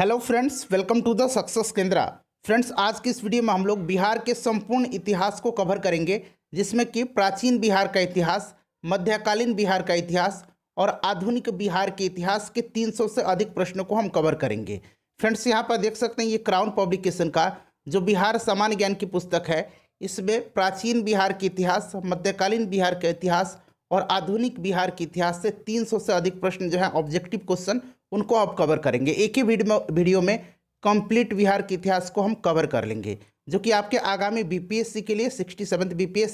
hello friends welcome to the success Kendra friends आज की इस वीडियो में हम लोग बिहार के संपूर्ण इतिहास को कवर करेंगे जिसमें कि प्राचीन बिहार का इतिहास मध्यकालीन बिहार का इतिहास और आधुनिक बिहार के इतिहास के 300 से अधिक प्रश्नों को हम कवर करेंगे फ्रेंड्स यहाँ पर देख सकते हैं ये क्राउन पब्लिकेशन का जो बिहार सामान्य ज्ञान की पुस्तक है इसमें प्राचीन बिहार के इतिहास मध्यकालीन बिहार का इतिहास और आधुनिक बिहार के इतिहास से 300 से अधिक प्रश्न जो है ऑब्जेक्टिव क्वेश्चन उनको आप कवर करेंगे एक ही वीडियो में कंप्लीट बिहार के इतिहास को हम कवर कर लेंगे जो कि आपके आगामी बीपीएससी के लिए sixty seventh B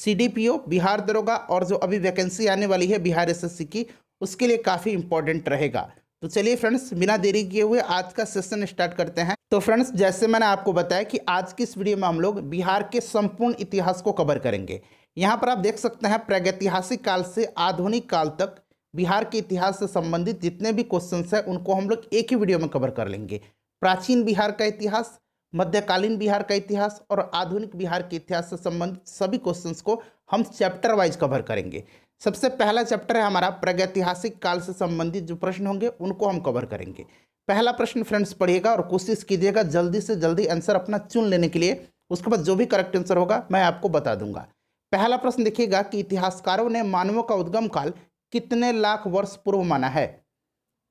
CDPO Bihar दरोगा और जो अभी वैकेंसी आने वाली है बिहार एसएससी की उसके लिए काफ़ी इंपॉर्टेंट रहेगा तो चलिए फ्रेंड्स बिना देरी किए हुए आज का सेशन स्टार्ट करते हैं तो फ्रेंड्स जैसे मैंने आपको बताया कि आज की इस वीडियो में हम लोग बिहार के संपूर्ण इतिहास को कवर करेंगे यहाँ पर आप देख सकते हैं प्रागैतिहासिक काल से आधुनिक काल तक बिहार के इतिहास से संबंधित जितने भी क्वेश्चन हैं उनको हम लोग एक ही वीडियो में कवर कर लेंगे प्राचीन बिहार का इतिहास मध्यकालीन बिहार का इतिहास और आधुनिक बिहार के इतिहास से संबंधित सभी क्वेश्चंस को हम चैप्टर वाइज कवर करेंगे सबसे पहला चैप्टर है हमारा प्रागैतिहासिक काल से संबंधित जो प्रश्न होंगे उनको हम कवर करेंगे पहला प्रश्न फ्रेंड्स पढ़िएगा और कोशिश कीजिएगा जल्दी से जल्दी आंसर अपना चुन लेने के लिए उसके बाद जो भी करेक्ट आंसर होगा मैं आपको बता दूंगा पहला प्रश्न देखिएगा कि इतिहासकारों ने मानवों का उद्गम काल कितने लाख वर्ष पूर्व माना है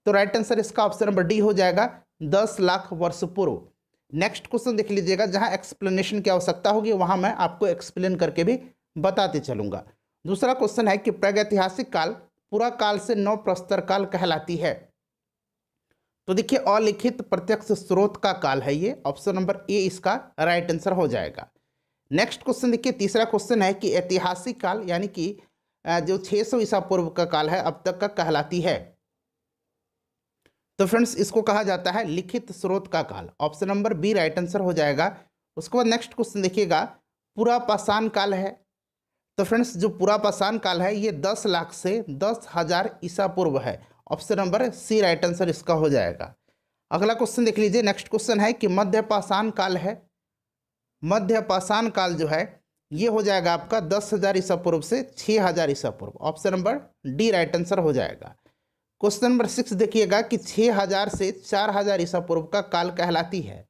तो राइट आंसर इसका ऑप्शन नंबर डी हो जाएगा दस लाख वर्ष पूर्व नेक्स्ट क्वेश्चन देख लीजिएगा जहां एक्सप्लेनेशन की आवश्यकता होगी वहां मैं आपको एक्सप्लेन करके भी बताते चलूंगा दूसरा क्वेश्चन है कि प्रागैतिहासिक काल पूरा काल से नौ प्रस्तर काल कहलाती है तो देखिए अलिखित प्रत्यक्ष स्रोत का काल है ये ऑप्शन नंबर ए इसका राइट आंसर हो जाएगा नेक्स्ट क्वेश्चन देखिए तीसरा क्वेश्चन है कि ऐतिहासिक काल यानी कि जो 600 सौ ईसा पूर्व का काल है अब तक का कहलाती है तो फ्रेंड्स इसको कहा जाता है लिखित स्रोत का काल option number B right answer हो जाएगा उसके बाद नेक्स्ट क्वेश्चन देखिएगा पुरापाषाण काल है तो फ्रेंड्स जो पुरापाषाण काल है ये दस लाख से दस हज़ार ईसा पूर्व है option number C right answer इसका हो जाएगा अगला क्वेश्चन देख लीजिए नेक्स्ट क्वेश्चन है कि मध्य पाषाण काल है मध्य पाषाण काल जो है ये हो जाएगा आपका दस हज़ार ईसा पूर्व से छः हज़ार ईसा पूर्व option number D right answer हो जाएगा क्वेश्चन नंबर सिक्स देखिएगा कि छः हज़ार से चार हज़ार ईसा पूर्व का काल कहलाती है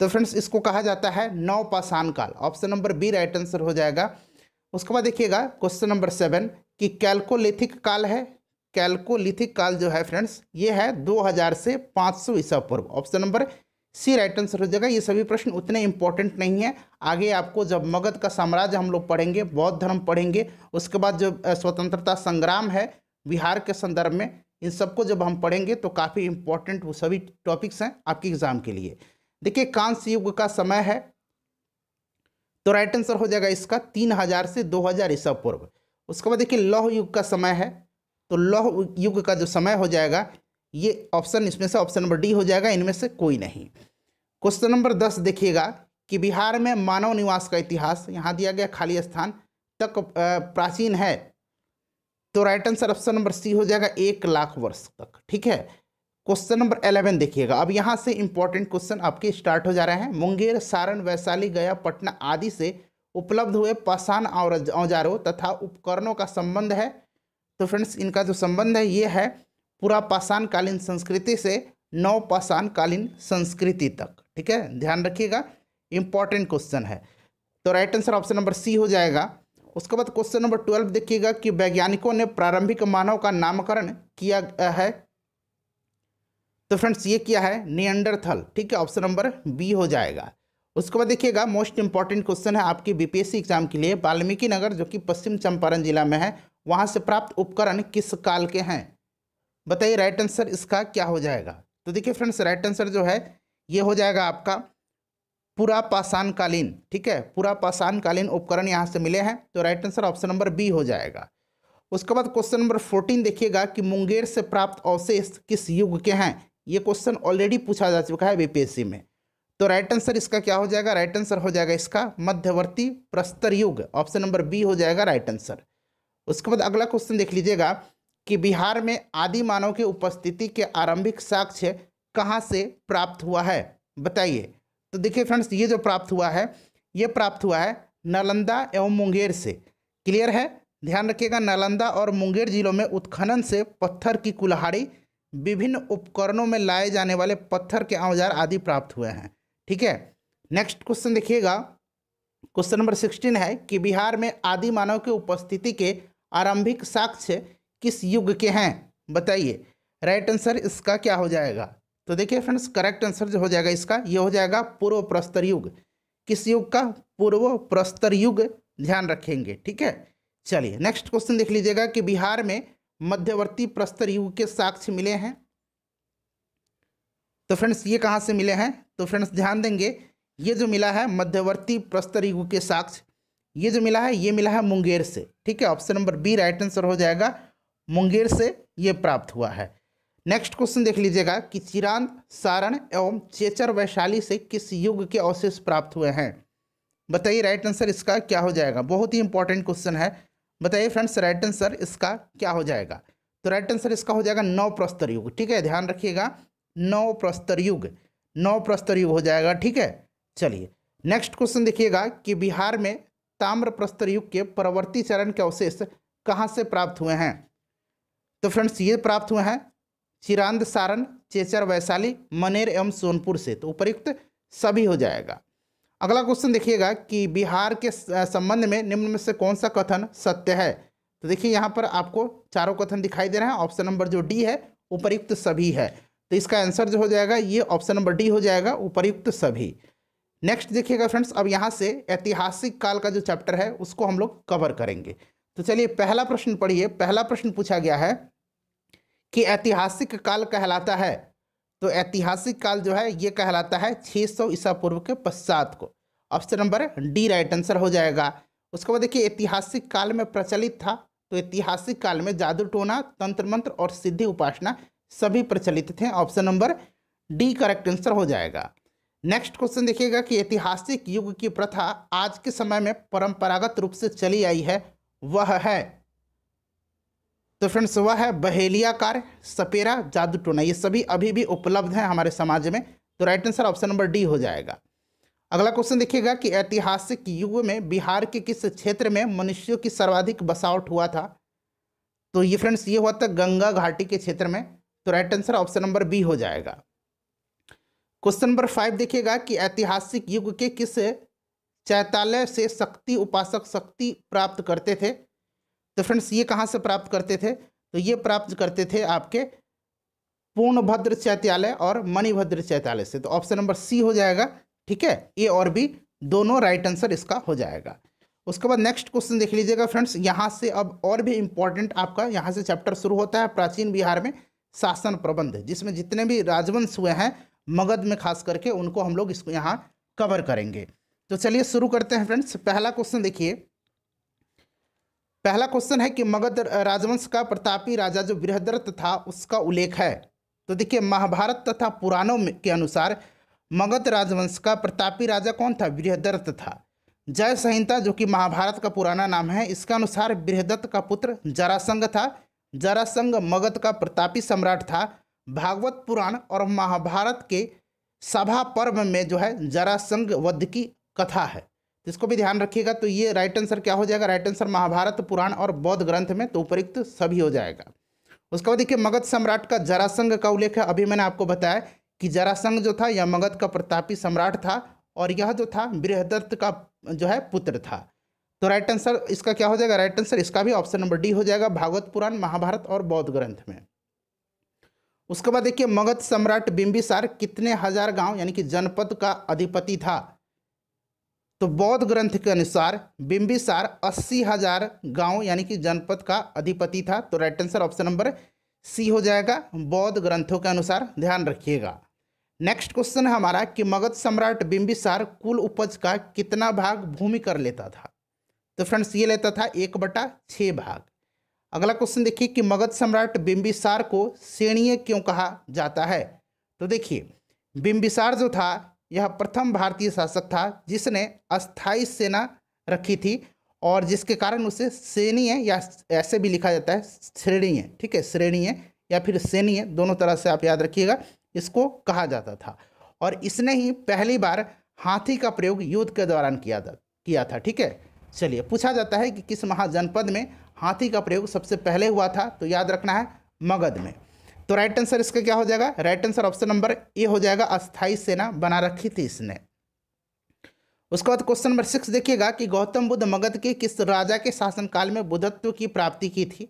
तो फ्रेंड्स इसको कहा जाता है नौ पाषाण काल option number B right answer हो जाएगा उसके बाद देखिएगा क्वेश्चन नंबर सेवन कि कैलकोलिथिक काल है कैलकोलिथिक काल जो है फ्रेंड्स ये है हजार से सौ ईसा पूर्व option number C right answer हो जाएगा ये सभी प्रश्न उतने इंपॉर्टेंट नहीं है आगे आपको जब मगध का साम्राज्य हम लोग पढ़ेंगे बौद्ध धर्म पढ़ेंगे उसके बाद जब स्वतंत्रता संग्राम है बिहार के संदर्भ में इन सबको जब हम पढ़ेंगे तो काफ़ी इंपॉर्टेंट वो सभी टॉपिक्स हैं आपके एग्ज़ाम के लिए देखिए कांस युग का समय है तो राइट आंसर हो जाएगा इसका तीन हज़ार से दो हज़ार ईसा पूर्व उसके बाद देखिए लौह युग का समय है तो लौह युग का जो समय हो जाएगा ये ऑप्शन इसमें से ऑप्शन नंबर डी हो जाएगा इनमें से कोई नहीं क्वेश्चन नंबर दस देखिएगा कि बिहार में मानव निवास का इतिहास यहाँ दिया गया खाली स्थान तक प्राचीन है तो right answer option number C हो जाएगा एक लाख वर्ष तक ठीक है क्वेश्चन नंबर एलेवन देखिएगा अब यहाँ से इंपॉर्टेंट क्वेश्चन आपके स्टार्ट हो जा रहे हैं मुंगेर सारण वैशाली गया पटना आदि से उपलब्ध हुए पाषाण और औजारों तथा उपकरणों का संबंध है तो फ्रेंड्स इनका जो संबंध है ये है पूरा पाषाणकालीन संस्कृति से नौ पाषाणकालीन संस्कृति तक ठीक है ध्यान रखिएगा इंपॉर्टेंट क्वेश्चन है तो right answer option number C हो जाएगा उसके बाद क्वेश्चन नंबर ट्वेल्व देखिएगा कि वैज्ञानिकों ने प्रारंभिक मानव का नामकरण किया है तो फ्रेंड्स ये किया है नियंडरथल ठीक है ऑप्शन नंबर बी हो जाएगा उसके बाद देखिएगा मोस्ट इंपॉर्टेंट क्वेश्चन है आपके बीपीएससी एग्जाम के लिए वाल्मीकि नगर जो कि पश्चिम चंपारण जिला में है वहां से प्राप्त उपकरण किस काल के हैं बताइए राइट आंसर इसका क्या हो जाएगा तो देखिए फ्रेंड्स राइट आंसर जो है ये हो जाएगा आपका पूरा पाषाणकालीन ठीक है पूरा पाषाणकालीन उपकरण यहाँ से मिले हैं तो right answer option number B हो जाएगा उसके बाद क्वेश्चन नंबर फोर्टीन देखिएगा कि मुंगेर से प्राप्त अवशेष किस युग के हैं ये क्वेश्चन ऑलरेडी पूछा जा चुका है बीपीएससी में तो राइट आंसर इसका क्या हो जाएगा राइट आंसर हो जाएगा इसका मध्यवर्ती प्रस्तर युग ऑप्शन नंबर बी हो जाएगा राइट आंसर उसके बाद अगला क्वेश्चन देख लीजिएगा कि बिहार में आदि मानव की उपस्थिति के आरंभिक साक्ष्य कहाँ से प्राप्त हुआ है बताइए तो देखिए फ्रेंड्स ये जो प्राप्त हुआ है ये प्राप्त हुआ है नालंदा एवं मुंगेर से क्लियर है ध्यान रखिएगा नालंदा और मुंगेर जिलों में उत्खनन से पत्थर की कुल्हाड़ी विभिन्न उपकरणों में लाए जाने वाले पत्थर के औजार आदि प्राप्त हुए हैं ठीक है नेक्स्ट क्वेश्चन देखिएगा क्वेश्चन नंबर सिक्सटीन है कि बिहार में आदि मानव की उपस्थिति के आरंभिक साक्ष्य किस युग के हैं बताइए राइट आंसर इसका क्या हो जाएगा तो देखिए फ्रेंड्स करेक्ट आंसर जो हो जाएगा इसका ये हो जाएगा पूर्व प्रस्तर युग किस युग का पूर्व प्रस्तर युग ध्यान रखेंगे ठीक है चलिए नेक्स्ट क्वेश्चन देख लीजिएगा कि बिहार में मध्यवर्ती प्रस्तर युग के साक्ष्य मिले हैं तो फ्रेंड्स ये कहाँ से मिले हैं तो फ्रेंड्स ध्यान देंगे ये जो मिला है मध्यवर्ती प्रस्तर युग के साक्ष्य ये जो मिला है ये मिला है मुंगेर से ठीक है option number B right answer हो जाएगा मुंगेर से ये प्राप्त हुआ है नेक्स्ट क्वेश्चन देख लीजिएगा कि चिरान सारण एवं चेचर वैशाली से किस युग के अवशेष प्राप्त हुए हैं बताइए राइट आंसर इसका क्या हो जाएगा बहुत ही इंपॉर्टेंट क्वेश्चन है बताइए फ्रेंड्स राइट आंसर इसका क्या हो जाएगा तो राइट आंसर इसका हो जाएगा नौ प्रस्तर युग ठीक है ध्यान रखिएगा नौ प्रस्तर युग नौ प्रस्तर युग हो जाएगा ठीक है चलिए नेक्स्ट क्वेश्चन देखिएगा कि बिहार में ताम्र प्रस्तर युग के परवर्ती चरण के अवशेष कहाँ से प्राप्त हुए हैं तो फ्रेंड्स ये प्राप्त हुए हैं चिरांद सारण चेचर वैशाली मनेर एवं सोनपुर से तो उपयुक्त सभी हो जाएगा अगला क्वेश्चन देखिएगा कि बिहार के संबंध में निम्न में से कौन सा कथन सत्य है तो देखिए यहाँ पर आपको चारों कथन दिखाई दे रहे हैं ऑप्शन नंबर जो डी है उपरुक्त सभी है तो इसका आंसर जो हो जाएगा ये ऑप्शन नंबर डी हो जाएगा उपरुक्त सभी नेक्स्ट देखिएगा फ्रेंड्स अब यहाँ से ऐतिहासिक काल का जो चैप्टर है उसको हम लोग कवर करेंगे तो चलिए पहला प्रश्न पढ़िए पहला प्रश्न पूछा गया है कि ऐतिहासिक काल कहलाता है तो ऐतिहासिक काल जो है ये कहलाता है 600 सौ ईसा पूर्व के पश्चात को option number D right answer हो जाएगा उसके बाद देखिए ऐतिहासिक काल में प्रचलित था तो ऐतिहासिक काल में जादू टोना तंत्र मंत्र और सिद्धि उपासना सभी प्रचलित थे option number D correct answer हो जाएगा नेक्स्ट क्वेश्चन देखिएगा कि ऐतिहासिक युग की प्रथा आज के समय में परंपरागत रूप से चली आई है वह है तो फ्रेंड्स वह है बहेलिया कार्य सपेरा जादू टोना ये सभी अभी भी उपलब्ध हैं हमारे समाज में तो right answer option number D हो जाएगा अगला क्वेश्चन देखिएगा कि ऐतिहासिक युग में बिहार के किस क्षेत्र में मनुष्यों की सर्वाधिक बसावट हुआ था तो ये फ्रेंड्स ये हुआ था गंगा घाटी के क्षेत्र में तो right answer option number B हो जाएगा क्वेश्चन नंबर फाइव देखिएगा कि ऐतिहासिक युग के किस चैतालय से शक्ति उपासक शक्ति प्राप्त करते थे तो फ्रेंड्स ये कहाँ से प्राप्त करते थे तो ये प्राप्त करते थे आपके पूर्णभद्र चैत्यालय और मणिभद्र चैत्यालय से तो ऑप्शन नंबर सी हो जाएगा ठीक है ए और बी दोनों राइट आंसर इसका हो जाएगा उसके बाद नेक्स्ट क्वेश्चन देख लीजिएगा फ्रेंड्स यहाँ से अब और भी इम्पोर्टेंट आपका यहाँ से चैप्टर शुरू होता है प्राचीन बिहार में शासन प्रबंध जिसमें जितने भी राजवंश हुए हैं मगध में खास करके उनको हम लोग इसको यहाँ कवर करेंगे तो चलिए शुरू करते हैं फ्रेंड्स पहला क्वेश्चन देखिए पहला क्वेश्चन है कि मगध राजवंश का प्रतापी राजा जो बृहद्रथ था उसका उल्लेख है तो देखिए महाभारत तथा पुराणों के अनुसार मगध राजवंश का प्रतापी राजा कौन था बृहद्रथ था जय संहिता जो कि महाभारत का पुराना नाम है इसके अनुसार बृहदत्त का पुत्र जरासंग था जरासंग मगध का प्रतापी सम्राट था भागवत पुराण और महाभारत के सभा पर्व में जो है जरासंग वध की कथा है इसको भी ध्यान रखिएगा तो ये राइट आंसर क्या हो जाएगा राइट आंसर महाभारत पुराण और बौद्ध ग्रंथ में तो उपरुक्त सभी हो जाएगा उसके बाद देखिए मगध सम्राट का जरासंघ का उल्लेख है अभी मैंने आपको बताया कि जरासंघ जो था यह मगध का प्रतापी सम्राट था और यह जो था बृहदत्त का जो है पुत्र था तो राइट आंसर इसका क्या हो जाएगा राइट आंसर इसका भी ऑप्शन नंबर डी हो जाएगा भागवत पुराण महाभारत और बौद्ध ग्रंथ में उसके बाद देखिए मगध सम्राट बिंबिसार कितने हजार गांव यानी कि जनपद का अधिपति था तो बौद्ध ग्रंथ के अनुसार बिंबिसार अस्सी हजार गाँव यानी कि जनपद का अधिपति था तो right answer option number C हो जाएगा बौद्ध ग्रंथों के अनुसार ध्यान रखिएगा नेक्स्ट क्वेश्चन है हमारा कि मगध सम्राट बिंबिसार कुल उपज का कितना भाग भूमि कर लेता था तो फ्रेंड्स ये लेता था एक बटा छः भाग अगला क्वेश्चन देखिए कि मगध सम्राट बिंबिसार को सेणीय क्यों कहा जाता है तो देखिए बिंबिसार जो था यह प्रथम भारतीय शासक था जिसने अस्थायी सेना रखी थी और जिसके कारण उसे सेनीय या ऐसे भी लिखा जाता है श्रेणीय ठीक है श्रेणीय या फिर सेनीय दोनों तरह से आप याद रखिएगा इसको कहा जाता था और इसने ही पहली बार हाथी का प्रयोग युद्ध के दौरान किया था किया था ठीक है चलिए पूछा जाता है कि किस महाजनपद में हाथी का प्रयोग सबसे पहले हुआ था तो याद रखना है मगध में तो राइट आंसर इसका क्या हो जाएगा right answer option number A हो जाएगा अस्थाई सेना बना रखी थी इसने उसके बाद क्वेश्चन नंबर सिक्स देखिएगा कि गौतम बुद्ध मगध के किस राजा के शासनकाल में बुद्धत्व की प्राप्ति की थी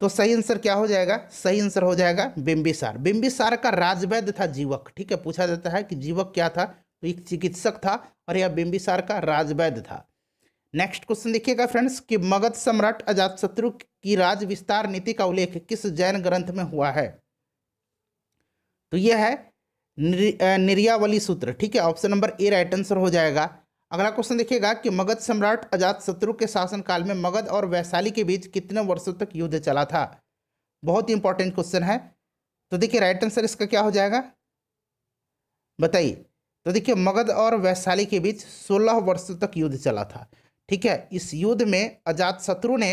तो सही आंसर क्या हो जाएगा सही आंसर हो जाएगा बिम्बिसार बिम्बिसार का राजवैद्य था जीवक ठीक है पूछा जाता है कि जीवक क्या था तो एक चिकित्सक था और यह बिम्बिसार का राजवैद्य था नेक्स्ट क्वेश्चन देखिएगा फ्रेंड्स कि मगध सम्राट अजातशत्रु की राज विस्तार नीति का उल्लेख किस जैन ग्रंथ में हुआ है तो यह है निर्यावली सूत्र ठीक है option number A right answer हो जाएगा अगला क्वेश्चन देखिएगा कि मगध सम्राट अजातशत्रु के शासनकाल में मगध और वैशाली के बीच कितने वर्षों तक युद्ध चला था बहुत ही इंपॉर्टेंट क्वेश्चन है तो देखिए राइट आंसर इसका क्या हो जाएगा बताइए तो देखिए मगध और वैशाली के बीच सोलह वर्षों तक युद्ध चला था ठीक है इस युद्ध में अजातशत्रु ने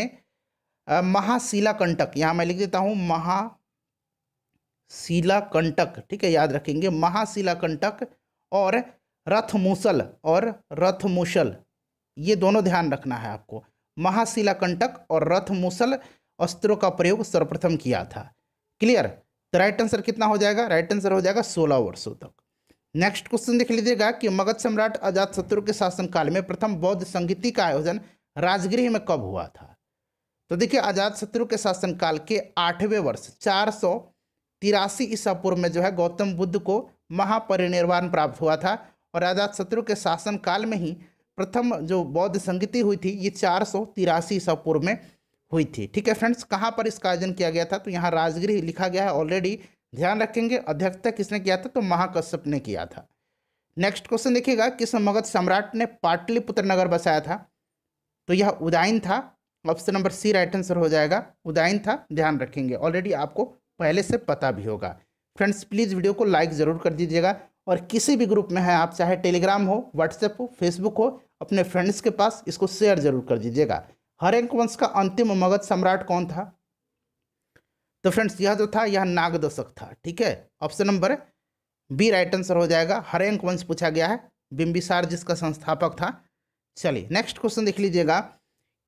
महाशिला कंटक यहां मैं लिख देता हूं महाशिला कंटक ठीक है याद रखेंगे महाशिला कंटक और रथमुसल और रथमुसल ये दोनों ध्यान रखना है आपको महाशिला कंटक और रथमुसल अस्त्रों का प्रयोग सर्वप्रथम किया था क्लियर तो राइट आंसर कितना हो जाएगा राइट आंसर हो जाएगा सोलह वर्षों तक नेक्स्ट क्वेश्चन देख लीजिएगा कि मगध सम्राट शत्रु के शासनकाल में प्रथम बौद्ध संगीति का आयोजन राजगृह में कब हुआ था तो देखिए शत्रु के शासनकाल के आठवें वर्ष चार सौ तिरासी ईसा पूर्व में जो है गौतम बुद्ध को महापरिनिर्वाण प्राप्त हुआ था और शत्रु के शासनकाल में ही प्रथम जो बौद्ध संगीति हुई थी ये चार सौ तिरासी ईसा पूर्व में हुई थी ठीक है फ्रेंड्स कहाँ पर इसका आयोजन किया गया था तो यहाँ राजगृह लिखा गया है ऑलरेडी ध्यान रखेंगे अध्यक्षता किसने किया था तो महाकश्यप ने किया था नेक्स्ट क्वेश्चन देखिएगा किस मगध सम्राट ने पाटलिपुत्र नगर बसाया था तो यह उदायन था option number C right answer हो जाएगा उदयन था ध्यान रखेंगे ऑलरेडी आपको पहले से पता भी होगा फ्रेंड्स प्लीज़ वीडियो को लाइक ज़रूर कर दीजिएगा और किसी भी ग्रुप में है आप चाहे टेलीग्राम हो व्हाट्सएप हो फेसबुक हो अपने फ्रेंड्स के पास इसको शेयर जरूर कर दीजिएगा हर एक वंश का अंतिम मगध सम्राट कौन था तो फ्रेंड्स यह जो था यह नागदोषक था ठीक है option number B right answer हो जाएगा हरेंक वंश पूछा गया है बिम्बिसार जिसका संस्थापक था चलिए नेक्स्ट क्वेश्चन देख लीजिएगा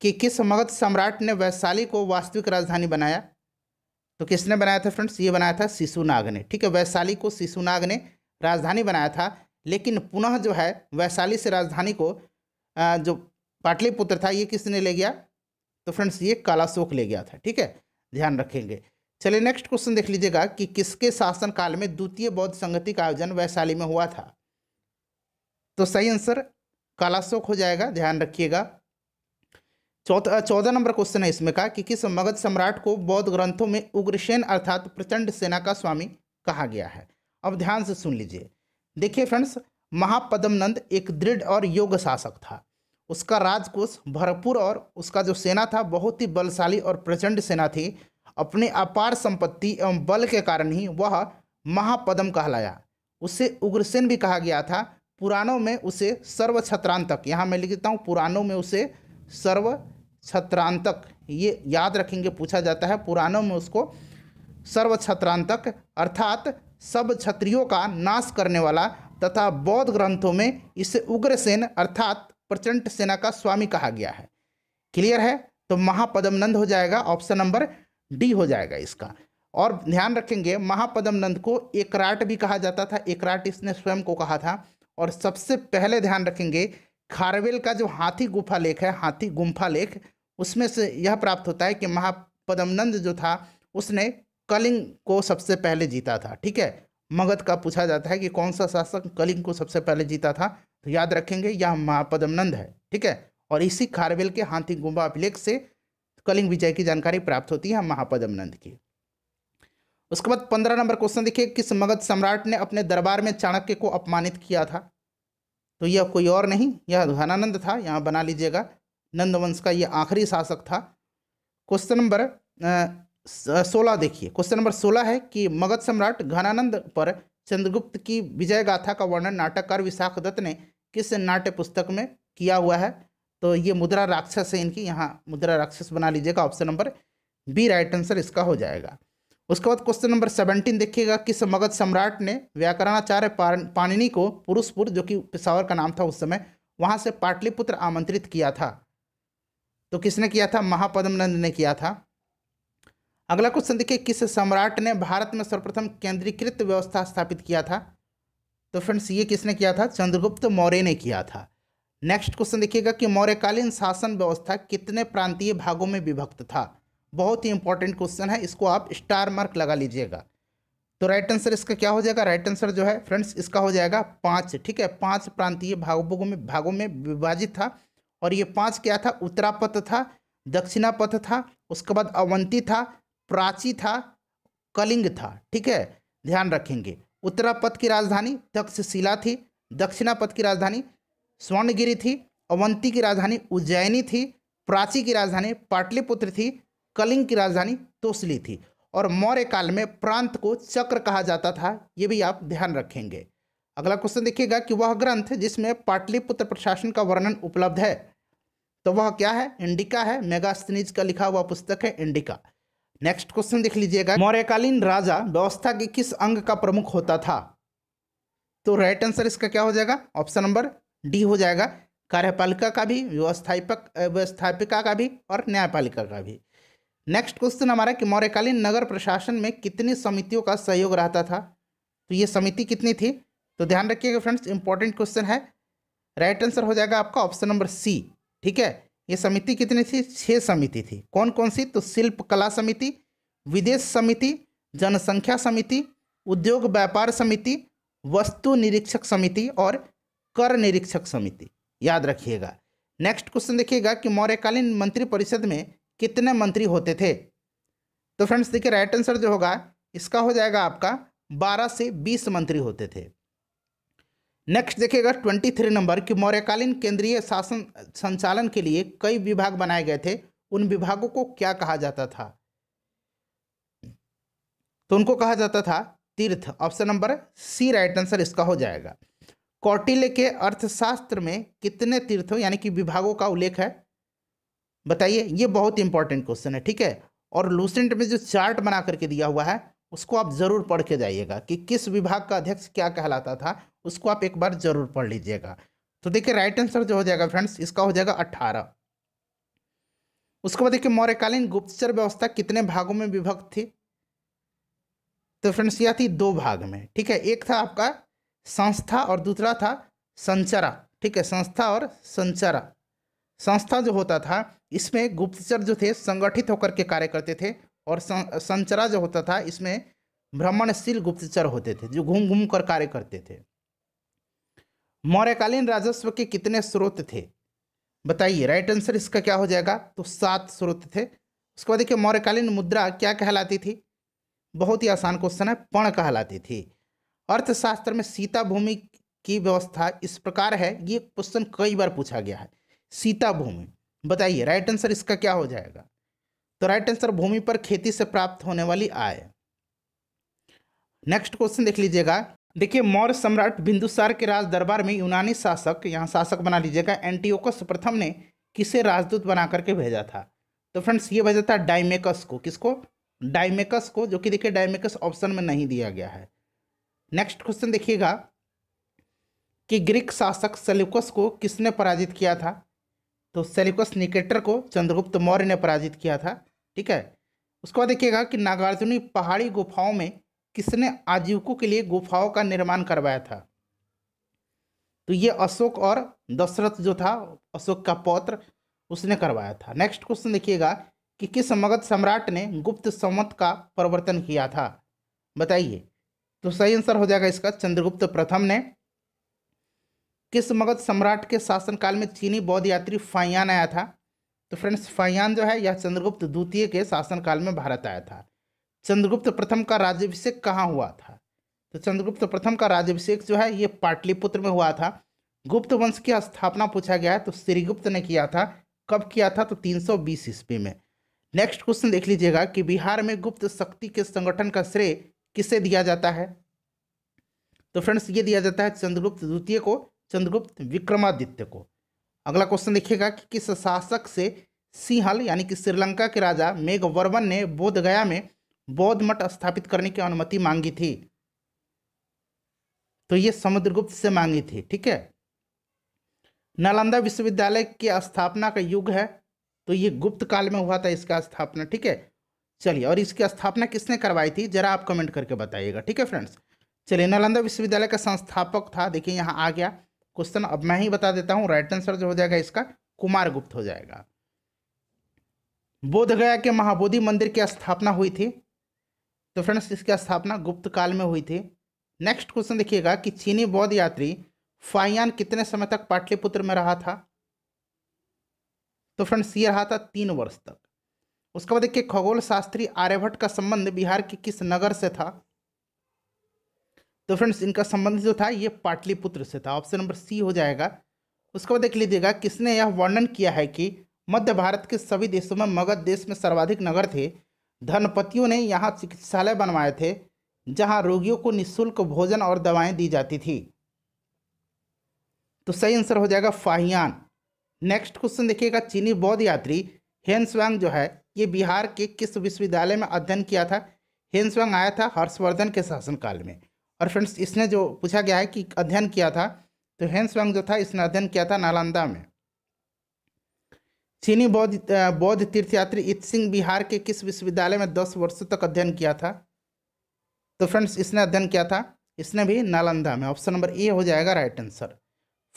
कि किस मगध सम्राट ने वैशाली को वास्तविक राजधानी बनाया तो किसने बनाया था फ्रेंड्स ये बनाया था शिशुनाग ने ठीक है वैशाली को शिशुनाग ने राजधानी बनाया था लेकिन पुनः जो है वैशाली से राजधानी को जो पाटलिपुत्र था ये किसने ले गया तो फ्रेंड्स ये कालाशोक ले गया था ठीक है ध्यान रखेंगे चलिए नेक्स्ट क्वेश्चन देख लीजिएगा कि किसके शासनकाल में द्वितीय बौद्ध संगति का आयोजन वैशाली में हुआ था तो सही आंसर कालाशोक हो जाएगा ध्यान रखिएगा चौथा चौदह नंबर क्वेश्चन है इसमें का कि किस मगध सम्राट को बौद्ध ग्रंथों में उग्रसेन अर्थात प्रचंड सेना का स्वामी कहा गया है अब ध्यान से सुन लीजिए देखिए फ्रेंड्स महापदमनंद एक दृढ़ और योग्य शासक था उसका राजकोष भरपूर और उसका जो सेना था बहुत ही बलशाली और प्रचंड सेना थी अपने अपार संपत्ति एवं बल के कारण ही वह महापदम कहलाया उसे उग्रसेन भी कहा गया था पुराणों में उसे सर्व छत्रांतक यहाँ मैं लिखता हूँ पुराणों में उसे सर्व छत्रांतक ये याद रखेंगे पूछा जाता है पुराणों में उसको सर्व छत्रांतक अर्थात सब क्षत्रियों का नाश करने वाला तथा बौद्ध ग्रंथों में इसे उग्रसेन अर्थात प्रचंड सेना का स्वामी कहा गया है क्लियर है तो महापदम नंद हो जाएगा ऑप्शन नंबर डी हो जाएगा इसका और ध्यान रखेंगे महापदम नंद को एकराट भी कहा जाता था एकराट इसने स्वयं को कहा था और सबसे पहले ध्यान रखेंगे खारवेल का जो हाथी गुफा लेख है हाथी गुम्फा लेख उसमें से यह प्राप्त होता है कि महापदमनंद जो था उसने कलिंग को सबसे पहले जीता था ठीक है मगध का पूछा जाता है कि कौन सा शासक कलिंग को सबसे पहले जीता था तो याद रखेंगे यह महापदमनंद है ठीक है और इसी खारवेल के हाथी गुम्फा अभिलेख से कलिंग विजय की जानकारी प्राप्त होती है महापदम नंद की उसके बाद पंद्रह नंबर क्वेश्चन देखिए किस मगध सम्राट ने अपने दरबार में चाणक्य को अपमानित किया था तो यह कोई और नहीं यह घनानंद था यहाँ बना लीजिएगा नंदवंश का यह आखिरी शासक था क्वेश्चन नंबर सोलह देखिए क्वेश्चन नंबर सोलह है कि मगध सम्राट घनानंद पर चंद्रगुप्त की विजय गाथा का वर्णन नाटककार विशाख दत्त ने किस नाट्य पुस्तक में किया हुआ है तो ये मुद्रा राक्षस है इनकी यहाँ मुद्रा राक्षस बना लीजिएगा option number B right answer इसका हो जाएगा उसके बाद क्वेश्चन नंबर सेवनटीन देखिएगा किस मगध सम्राट ने व्याकरणाचार्य पाणिनी को पुरुषपुर जो कि पेशावर का नाम था उस समय वहाँ से पाटलिपुत्र आमंत्रित किया था तो किसने किया था महापद्मनंद ने किया था अगला क्वेश्चन देखिए किस सम्राट ने भारत में सर्वप्रथम केंद्रीकृत व्यवस्था स्थापित किया था तो फ्रेंड्स ये किसने किया था चंद्रगुप्त मौर्य ने किया था नेक्स्ट क्वेश्चन देखिएगा कि मौर्यकालीन शासन व्यवस्था कितने प्रांतीय भागों में विभक्त था बहुत ही इंपॉर्टेंट क्वेश्चन है इसको आप स्टार मार्क लगा लीजिएगा तो राइट आंसर इसका क्या हो जाएगा राइट आंसर जो है फ्रेंड्स इसका हो जाएगा पाँच ठीक है पाँच प्रांतीय भागों में भागों में विभाजित था और ये पाँच क्या था उत्तरापथ था दक्षिणापथ था उसके बाद अवंती था प्राची था कलिंग था ठीक है ध्यान रखेंगे उत्तरापथ की राजधानी तक्षशिला थी दक्षिणापथ की राजधानी स्वर्णगिरी थी अवंती की राजधानी उज्जैनी थी प्राची की राजधानी पाटलिपुत्र थी कलिंग की राजधानी तोसली थी और मौर्य काल में प्रांत को चक्र कहा जाता था ये भी आप ध्यान रखेंगे अगला क्वेश्चन देखिएगा कि वह ग्रंथ जिसमें पाटलिपुत्र प्रशासन का वर्णन उपलब्ध है तो वह क्या है इंडिका है मेगास्तनीज का लिखा हुआ पुस्तक है इंडिका नेक्स्ट क्वेश्चन देख लीजिएगा मौर्यकालीन राजा व्यवस्था के किस अंग का प्रमुख होता था तो राइट आंसर इसका क्या हो जाएगा ऑप्शन नंबर डी हो जाएगा कार्यपालिका का भी व्यवस्थापक व्यवस्थापिका का भी और न्यायपालिका का भी नेक्स्ट क्वेश्चन हमारा कि मौर्यकालीन नगर प्रशासन में कितनी समितियों का सहयोग रहता था तो ये समिति कितनी थी तो ध्यान रखिएगा फ्रेंड्स इंपॉर्टेंट क्वेश्चन है राइट right आंसर हो जाएगा आपका ऑप्शन नंबर सी ठीक है ये समिति कितनी थी छः समिति थी कौन कौन सी तो शिल्प कला समिति विदेश समिति जनसंख्या समिति उद्योग व्यापार समिति वस्तु निरीक्षक समिति और कर निरीक्षक समिति याद रखिएगा नेक्स्ट क्वेश्चन देखिएगा कि मौर्यकालीन मंत्रिपरिषद में कितने मंत्री होते थे तो फ्रेंड्स देखिए राइट आंसर जो होगा इसका हो जाएगा आपका बारह से बीस मंत्री होते थे नेक्स्ट देखिएगा ट्वेंटी थ्री नंबर कि मौर्यकालीन केंद्रीय शासन संचालन के लिए कई विभाग बनाए गए थे उन विभागों को क्या कहा जाता था तो उनको कहा जाता था तीर्थ option number C right answer इसका हो जाएगा कौटिल्य के अर्थशास्त्र में कितने तीर्थों यानी कि विभागों का उल्लेख है बताइए ये बहुत इंपॉर्टेंट क्वेश्चन है ठीक है और लूसेंट में जो चार्ट बना करके दिया हुआ है उसको आप ज़रूर पढ़ के जाइएगा कि किस विभाग का अध्यक्ष क्या कहलाता था उसको आप एक बार ज़रूर पढ़ लीजिएगा तो देखिए राइट आंसर जो हो जाएगा फ्रेंड्स इसका हो जाएगा अट्ठारह उसके बाद देखिए मौर्यकालीन गुप्तचर व्यवस्था कितने भागों में विभक्त थी तो फ्रेंड्स यह थी दो भाग में ठीक है एक था आपका संस्था और दूसरा था संचरा ठीक है संस्था और संचरा संस्था जो होता था इसमें गुप्तचर जो थे संगठित होकर के कार्य करते थे और संचरा जो होता था इसमें भ्रमणशील गुप्तचर होते थे जो घूम घूम कर कार्य करते थे मौर्यकालीन राजस्व के कितने स्रोत थे बताइए राइट आंसर इसका क्या हो जाएगा तो सात स्रोत थे उसके बाद देखिए मौर्यकालीन मुद्रा क्या कहलाती थी बहुत ही आसान क्वेश्चन है पण कहलाती थी अर्थशास्त्र में सीता भूमि की व्यवस्था इस प्रकार है ये क्वेश्चन कई बार पूछा गया है सीता भूमि बताइए राइट आंसर इसका क्या हो जाएगा तो राइट आंसर भूमि पर खेती से प्राप्त होने वाली आय नेक्स्ट क्वेश्चन देख लीजिएगा देखिए मौर्य सम्राट बिंदुसार के राज दरबार में यूनानी शासक यहाँ शासक बना लीजिएगा एंटीओकस प्रथम ने किसे राजदूत बना करके भेजा था तो फ्रेंड्स ये भेजा था डायमेकस को किसको डायमेकस को जो कि देखिए डायमेकस ऑप्शन में नहीं दिया गया है नेक्स्ट क्वेश्चन देखिएगा कि ग्रीक शासक सेल्यूकस को किसने पराजित किया था तो सेल्युकस निकेटर को चंद्रगुप्त मौर्य ने पराजित किया था ठीक है उसके बाद देखिएगा कि नागार्जुनी पहाड़ी गुफाओं में किसने आजीविकों के लिए गुफाओं का निर्माण करवाया था तो ये अशोक और दशरथ जो था अशोक का पौत्र उसने करवाया था नेक्स्ट क्वेश्चन देखिएगा कि किस मगध सम्राट ने गुप्त संवत का प्रवर्तन किया था बताइए तो सही आंसर हो जाएगा इसका चंद्रगुप्त प्रथम ने किस मगध सम्राट के शासनकाल में चीनी बौद्ध यात्री फाइयान आया था तो फ्रेंड्स फाइयान जो है यह चंद्रगुप्त द्वितीय के शासनकाल में भारत आया था चंद्रगुप्त प्रथम का राज्यभिषेक कहाँ हुआ था तो चंद्रगुप्त प्रथम का राज्यभिषेक जो है ये पाटलिपुत्र में हुआ था गुप्त वंश की स्थापना पूछा गया है तो श्रीगुप्त ने किया था कब किया था तो 320 सौ ईस्वी में नेक्स्ट क्वेश्चन देख लीजिएगा कि बिहार में गुप्त शक्ति के संगठन का श्रेय किससे दिया जाता है तो फ्रेंड्स ये दिया जाता है चंद्रगुप्त द्वितीय को चंद्रगुप्त विक्रमादित्य को अगला क्वेश्चन देखिएगा कि किस शासक से सिंहल यानी कि श्रीलंका के राजा मेघवर्मन ने बोधगया में बौद्ध मठ स्थापित करने की अनुमति मांगी थी तो ये समुद्रगुप्त से मांगी थी ठीक है नालंदा विश्वविद्यालय की स्थापना का युग है तो ये गुप्त काल में हुआ था इसका स्थापना ठीक है चलिए और इसकी स्थापना किसने करवाई थी जरा आप कमेंट करके बताइएगा ठीक है फ्रेंड्स चलिए नालंदा विश्वविद्यालय का संस्थापक था देखिए यहाँ आ गया क्वेश्चन अब मैं ही बता देता हूँ राइट आंसर जो हो जाएगा इसका कुमार गुप्त हो जाएगा बोध गया के महाबोधि मंदिर की स्थापना हुई थी तो फ्रेंड्स इसकी स्थापना गुप्त काल में हुई थी नेक्स्ट क्वेश्चन देखिएगा कि चीनी बौद्ध यात्री फाइयान कितने समय तक पाटलिपुत्र में रहा था तो फ्रेंड्स ये रहा था तीन वर्ष तक उसके बाद देखिए खगोल शास्त्री आर्यभट्ट का संबंध बिहार के किस नगर से था तो फ्रेंड्स इनका संबंध जो था ये पाटलिपुत्र से था ऑप्शन नंबर सी हो जाएगा उसके बाद देख लीजिएगा किसने यह वर्णन किया है कि मध्य भारत के सभी देशों में मगध देश में सर्वाधिक नगर थे धनपतियों ने यहाँ चिकित्सालय बनवाए थे जहाँ रोगियों को निःशुल्क भोजन और दवाएं दी जाती थी तो सही आंसर हो जाएगा फाहियान नेक्स्ट क्वेश्चन देखिएगा चीनी बौद्ध यात्री हेन जो है ये बिहार के किस विश्वविद्यालय में अध्ययन किया था हेन्सवंग आया था हर्षवर्धन के शासनकाल में और फ्रेंड्स इसने जो पूछा गया है कि अध्ययन किया था तो हेन्सवंग जो था इसने अध्ययन किया था नालंदा में चीनी बौद्ध बौद्ध तीर्थयात्री इत सिंह बिहार के किस विश्वविद्यालय में दस वर्षों तक अध्ययन किया था तो फ्रेंड्स इसने अध्ययन किया था इसने भी नालंदा में ऑप्शन नंबर ए हो जाएगा right answer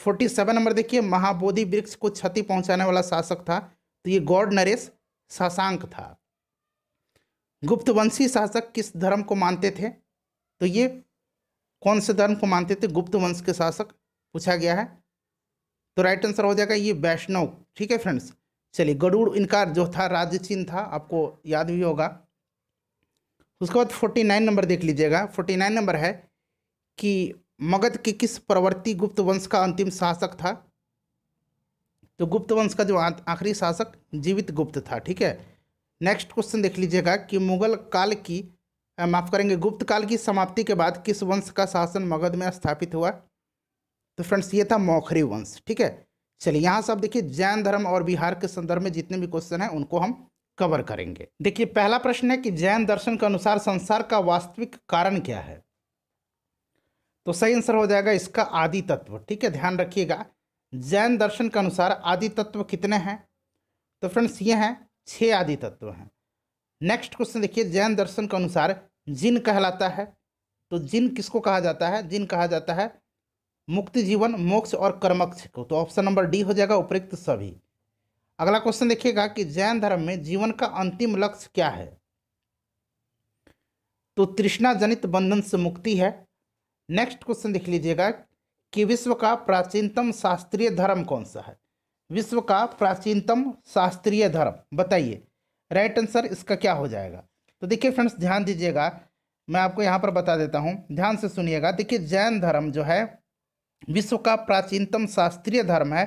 forty seven number देखिए महाबोधि वृक्ष को क्षति पहुंचाने वाला शासक था तो ये गौड नरेश शशांक था गुप्तवंशी शासक किस धर्म को मानते थे तो ये कौन से धर्म को मानते थे गुप्त वंश के शासक पूछा गया है तो राइट आंसर हो जाएगा ये वैष्णव ठीक है फ्रेंड्स चलिए गरुड़ इनका जो था राज्य चिन्ह था आपको याद भी होगा उसके बाद फोर्टी नाइन नंबर देख लीजिएगा फोर्टी नाइन नंबर है कि मगध के किस प्रवर्ती गुप्त वंश का अंतिम शासक था तो गुप्त वंश का जो आखिरी शासक जीवित गुप्त था ठीक है नेक्स्ट क्वेश्चन देख लीजिएगा कि मुगल काल की माफ़ करेंगे गुप्त काल की समाप्ति के बाद किस वंश का शासन मगध में स्थापित हुआ तो फ्रेंड्स ये था मौखरी वंश ठीक है चलिए यहाँ से आप देखिए जैन धर्म और बिहार के संदर्भ में जितने भी क्वेश्चन हैं उनको हम कवर करेंगे देखिए पहला प्रश्न है कि जैन दर्शन के अनुसार संसार का वास्तविक कारण क्या है तो सही आंसर हो जाएगा इसका आदि तत्व ठीक है ध्यान रखिएगा जैन दर्शन के अनुसार आदि तत्व कितने हैं तो फ्रेंड्स ये हैं छह आदि तत्व हैं नेक्स्ट क्वेश्चन देखिए जैन दर्शन के अनुसार जिन कहलाता है तो जिन किसको कहा जाता है जिन कहा जाता है मुक्ति जीवन मोक्ष और कर्मक्ष को तो ऑप्शन नंबर डी हो जाएगा उपयुक्त सभी अगला क्वेश्चन देखिएगा कि जैन धर्म में जीवन का अंतिम लक्ष्य क्या है तो तृष्णा जनित बंधन से मुक्ति है नेक्स्ट क्वेश्चन देख लीजिएगा कि विश्व का प्राचीनतम शास्त्रीय धर्म कौन सा है विश्व का प्राचीनतम शास्त्रीय धर्म बताइए राइट आंसर इसका क्या हो जाएगा तो देखिए फ्रेंड्स ध्यान दीजिएगा मैं आपको यहाँ पर बता देता हूँ ध्यान से सुनिएगा देखिए जैन धर्म जो है विश्व का प्राचीनतम शास्त्रीय धर्म है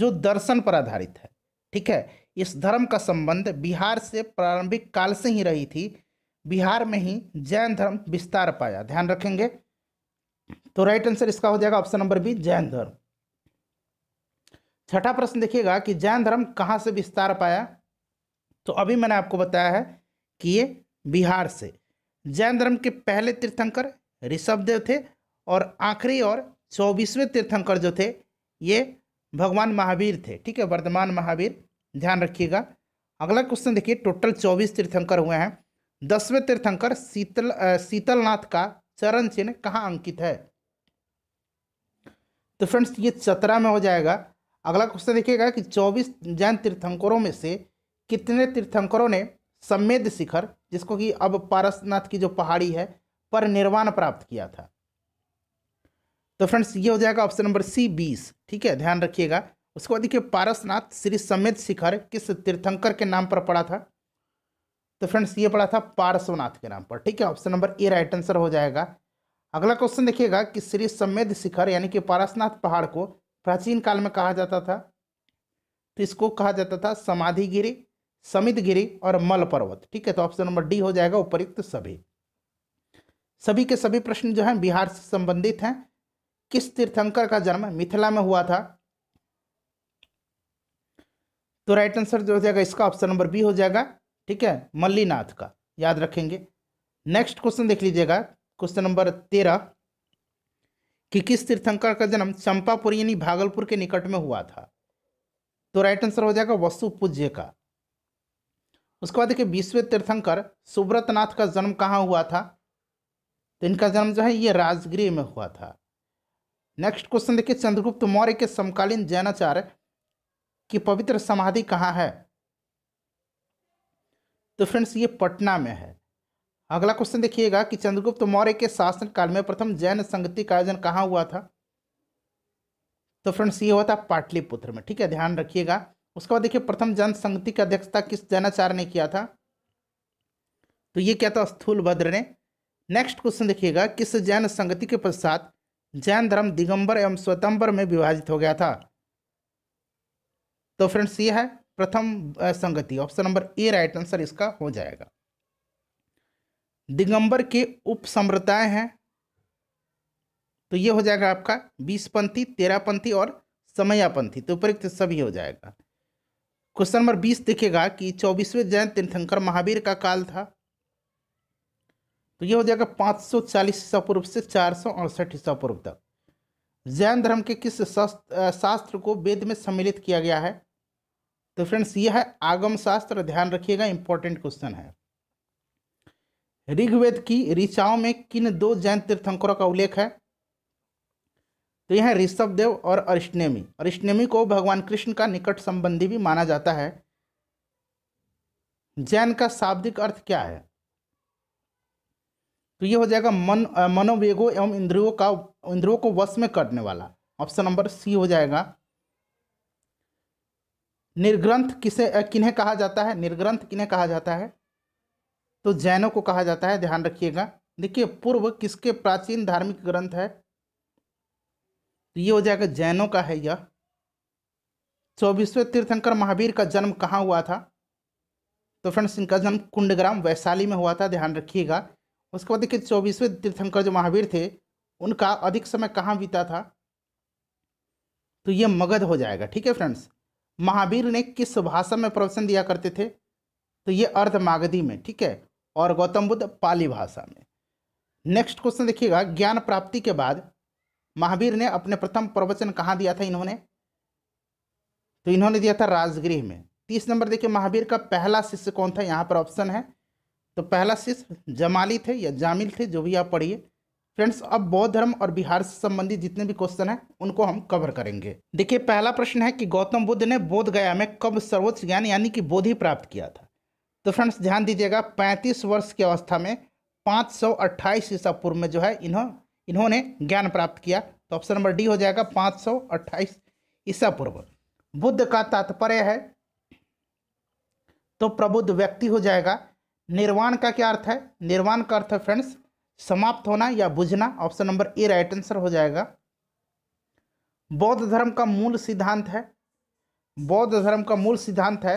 जो दर्शन पर आधारित है ठीक है इस धर्म का संबंध बिहार से प्रारंभिक काल से ही रही थी बिहार में ही जैन धर्म विस्तार पाया ध्यान रखेंगे तो राइट आंसर इसका हो जाएगा ऑप्शन नंबर बी जैन धर्म छठा प्रश्न देखिएगा कि जैन धर्म कहाँ से विस्तार पाया तो अभी मैंने आपको बताया है कि ये बिहार से जैन धर्म के पहले तीर्थंकर ऋषभदेव थे और आखिरी और चौबीसवें तीर्थंकर जो थे ये भगवान महावीर थे ठीक है वर्धमान महावीर ध्यान रखिएगा अगला क्वेश्चन देखिए टोटल चौबीस तीर्थंकर हुए हैं दसवें तीर्थंकर शीतल शीतलनाथ का चरण चिन्ह कहाँ अंकित है तो फ्रेंड्स ये चतरा में हो जाएगा अगला क्वेश्चन देखिएगा कि चौबीस जैन तीर्थंकरों में से कितने तीर्थंकरों ने सम्मेद शिखर जिसको कि अब पारसनाथ की जो पहाड़ी है पर निर्वाण प्राप्त किया था तो फ्रेंड्स ये हो जाएगा ऑप्शन नंबर सी बीस ठीक है ध्यान रखिएगा उसके बाद देखिए पारसनाथ श्री सम्मेद शिखर किस तीर्थंकर के नाम पर पड़ा था तो फ्रेंड्स ये पड़ा था पार्श्वनाथ के नाम पर ठीक है option number A right answer हो जाएगा अगला क्वेश्चन देखिएगा कि श्री समेध शिखर यानी कि पारसनाथ पहाड़ को प्राचीन काल में कहा जाता था तो इसको कहा जाता था समाधि गिरी समित गिरी और मल पर्वत ठीक है तो ऑप्शन नंबर डी हो जाएगा उपयुक्त सभी सभी के सभी प्रश्न जो हैं बिहार से संबंधित हैं किस तीर्थंकर का जन्म मिथिला में हुआ था तो राइट आंसर जो हो जाएगा इसका ऑप्शन नंबर बी हो जाएगा ठीक है मल्लीनाथ का याद रखेंगे नेक्स्ट क्वेश्चन देख लीजिएगा क्वेश्चन नंबर तेरह कि किस तीर्थंकर का जन्म चंपापुर यानी भागलपुर के निकट में हुआ था तो राइट आंसर हो जाएगा वस्तु पूज्य का उसके बाद देखिए विश्व तीर्थंकर सुब्रतनाथ का जन्म कहाँ हुआ था तो इनका जन्म जो है ये राजगृह में हुआ था नेक्स्ट क्वेश्चन देखिए चंद्रगुप्त मौर्य के समकालीन जैनाचार्य की पवित्र समाधि कहाँ है तो फ्रेंड्स ये पटना में है अगला क्वेश्चन देखिएगा कि चंद्रगुप्त मौर्य के शासनकाल में प्रथम जैन संगति का आयोजन कहाँ हुआ था तो फ्रेंड्स ये हुआ था पाटलिपुत्र में ठीक है ध्यान रखिएगा उसके बाद देखिए प्रथम जैन संगति की अध्यक्षता किस जैनाचार्य ने किया था तो ये क्या था स्थूल भद्र ने नेक्स्ट क्वेश्चन देखिएगा किस जैन संगति के पश्चात जैन धर्म दिगंबर एवं स्वतंबर में विभाजित हो गया था तो फ्रेंड्स ये है प्रथम संगति option number A right answer इसका हो जाएगा दिगंबर के उपसम्रताएं हैं तो ये हो जाएगा आपका बीसपंथी पंथी और समयापंथी तो उपरुक्त सभी हो जाएगा क्वेश्चन नंबर बीस देखेगा कि चौबीसवें जैन तीर्थंकर महावीर का काल था तो ये हो जाएगा पांच सौ चालीस ईसा पूर्व से चार सौ अड़सठ ईसा पूर्व तक जैन धर्म के किस शास्त्र को वेद में सम्मिलित किया गया है तो फ्रेंड्स यह है आगम शास्त्र ध्यान रखिएगा इंपॉर्टेंट क्वेश्चन है ऋग्वेद की ऋचाओं में किन दो जैन तीर्थंकरों का उल्लेख है तो यह ऋषभ देव और अरिष्णेमी अरिष्णेमी को भगवान कृष्ण का निकट संबंधी भी माना जाता है जैन का शाब्दिक अर्थ क्या है तो यह हो जाएगा मन मनोवेगो एवं इंद्रियों का इंद्रियों को वश में करने वाला ऑप्शन नंबर सी हो जाएगा निर्ग्रंथ किसे किन्हें कहा जाता है निर्ग्रंथ किन्हें कहा जाता है तो जैनों को कहा जाता है ध्यान रखिएगा देखिए पूर्व किसके प्राचीन धार्मिक ग्रंथ है तो ये हो जाएगा जैनों का है यह चौबीसवें तीर्थंकर महावीर का जन्म कहाँ हुआ था तो फ्रेंड्स इनका जन्म कुंडग्राम वैशाली में हुआ था ध्यान रखिएगा उसके बाद देखिए चौबीसवें तीर्थंकर जो महावीर थे उनका अधिक समय कहाँ बीता था तो ये मगध हो जाएगा ठीक है फ्रेंड्स महावीर ने किस भाषा में प्रवचन दिया करते थे तो ये अर्धमागधी में ठीक है और गौतम बुद्ध पाली भाषा में नेक्स्ट क्वेश्चन देखिएगा ज्ञान प्राप्ति के बाद महावीर ने अपने प्रथम प्रवचन कहाँ दिया था इन्होंने तो इन्होंने दिया था राजगृह में तीस नंबर देखिए महावीर का पहला शिष्य कौन था यहाँ पर ऑप्शन है तो पहला शिष्य जमाली थे या जामिल थे जो भी आप पढ़िए फ्रेंड्स अब बौद्ध धर्म और बिहार से संबंधित जितने भी क्वेश्चन हैं उनको हम कवर करेंगे देखिए पहला प्रश्न है कि गौतम बुद्ध ने बोध गया में कब सर्वोच्च ज्ञान यानी कि बोधि प्राप्त किया था तो फ्रेंड्स ध्यान दीजिएगा 35 वर्ष की अवस्था में 528 सौ ईसा पूर्व में जो है इन्हों इन्होंने ज्ञान प्राप्त किया तो ऑप्शन नंबर डी हो जाएगा पाँच ईसा पूर्व बुद्ध का तात्पर्य है तो प्रबुद्ध व्यक्ति हो जाएगा निर्वाण का क्या अर्थ है निर्वाण का अर्थ है फ्रेंड्स समाप्त होना या बुझना option number A right answer हो जाएगा बौद्ध धर्म का मूल सिद्धांत है बौद्ध धर्म का मूल सिद्धांत है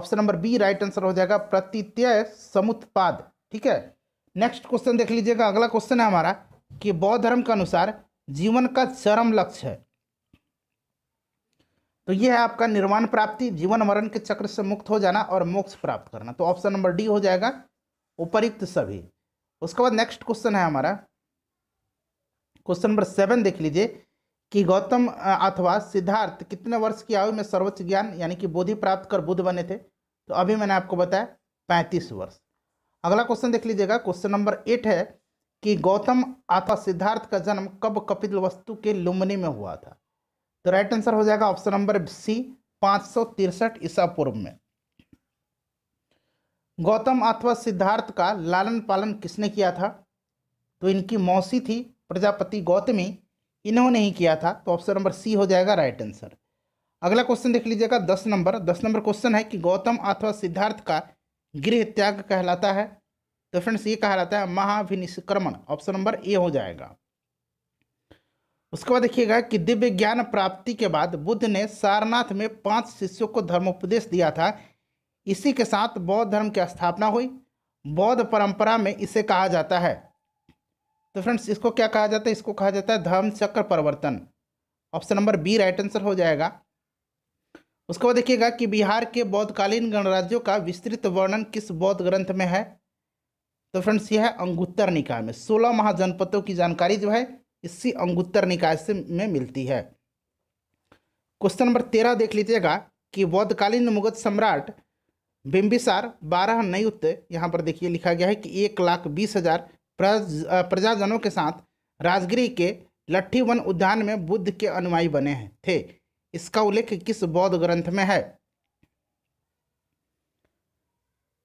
option number B right answer हो जाएगा प्रतीत्य समुत्पाद ठीक है नेक्स्ट क्वेश्चन देख लीजिएगा अगला क्वेश्चन है हमारा कि बौद्ध धर्म के अनुसार जीवन का चरम लक्ष्य है तो यह है आपका निर्माण प्राप्ति जीवन मरण के चक्र से मुक्त हो जाना और मोक्ष प्राप्त करना तो ऑप्शन नंबर डी हो जाएगा उपरुक्त सभी उसके बाद नेक्स्ट क्वेश्चन है हमारा क्वेश्चन नंबर सेवन देख लीजिए कि गौतम अथवा सिद्धार्थ कितने वर्ष की आयु में सर्वोच्च ज्ञान यानी कि बोधि प्राप्त कर बुद्ध बने थे तो अभी मैंने आपको बताया पैंतीस वर्ष अगला क्वेश्चन देख लीजिएगा क्वेश्चन नंबर एट है कि गौतम अथवा सिद्धार्थ का जन्म कब कपिल वस्तु के लुम्बनी में हुआ था तो राइट आंसर हो जाएगा ऑप्शन नंबर सी पाँच सौ तिरसठ ईसा पूर्व में गौतम अथवा सिद्धार्थ का लालन पालन किसने किया था तो इनकी मौसी थी प्रजापति गौतमी इन्होंने ही किया था तो ऑप्शन नंबर सी हो जाएगा राइट आंसर अगला क्वेश्चन देख लीजिएगा दस नंबर दस नंबर क्वेश्चन है कि गौतम अथवा सिद्धार्थ का गृह त्याग कहलाता है तो फ्रेंड्स ये कहलाता है महाभिनिष्क्रमण ऑप्शन नंबर ए हो जाएगा उसके बाद देखिएगा कि दिव्य ज्ञान प्राप्ति के बाद बुद्ध ने सारनाथ में पांच शिष्यों को धर्मोपदेश दिया था इसी के साथ बौद्ध धर्म की स्थापना हुई बौद्ध परंपरा में इसे कहा जाता है तो फ्रेंड्स इसको क्या कहा जाता है इसको कहा जाता है धर्म चक्र परिवर्तन option number B right answer हो जाएगा उसके बाद देखिएगा कि बिहार के बौद्धकालीन गणराज्यों का विस्तृत वर्णन किस बौद्ध ग्रंथ में है तो फ्रेंड्स यह है अंगुत्तर निकाय में सोलह महाजनपदों की जानकारी जो है इसी अंगुत्तर निकाय से में मिलती है क्वेश्चन नंबर तेरह देख लीजिएगा कि बौद्धकालीन मुगल सम्राट बिम्बिसार बारह नियुक्त यहाँ पर देखिए लिखा गया है कि एक लाख बीस हज़ार प्रज, प्रजाजनों के साथ राजगिरी के लट्ठी वन उद्यान में बुद्ध के अनुयायी बने हैं थे इसका उल्लेख किस बौद्ध ग्रंथ में है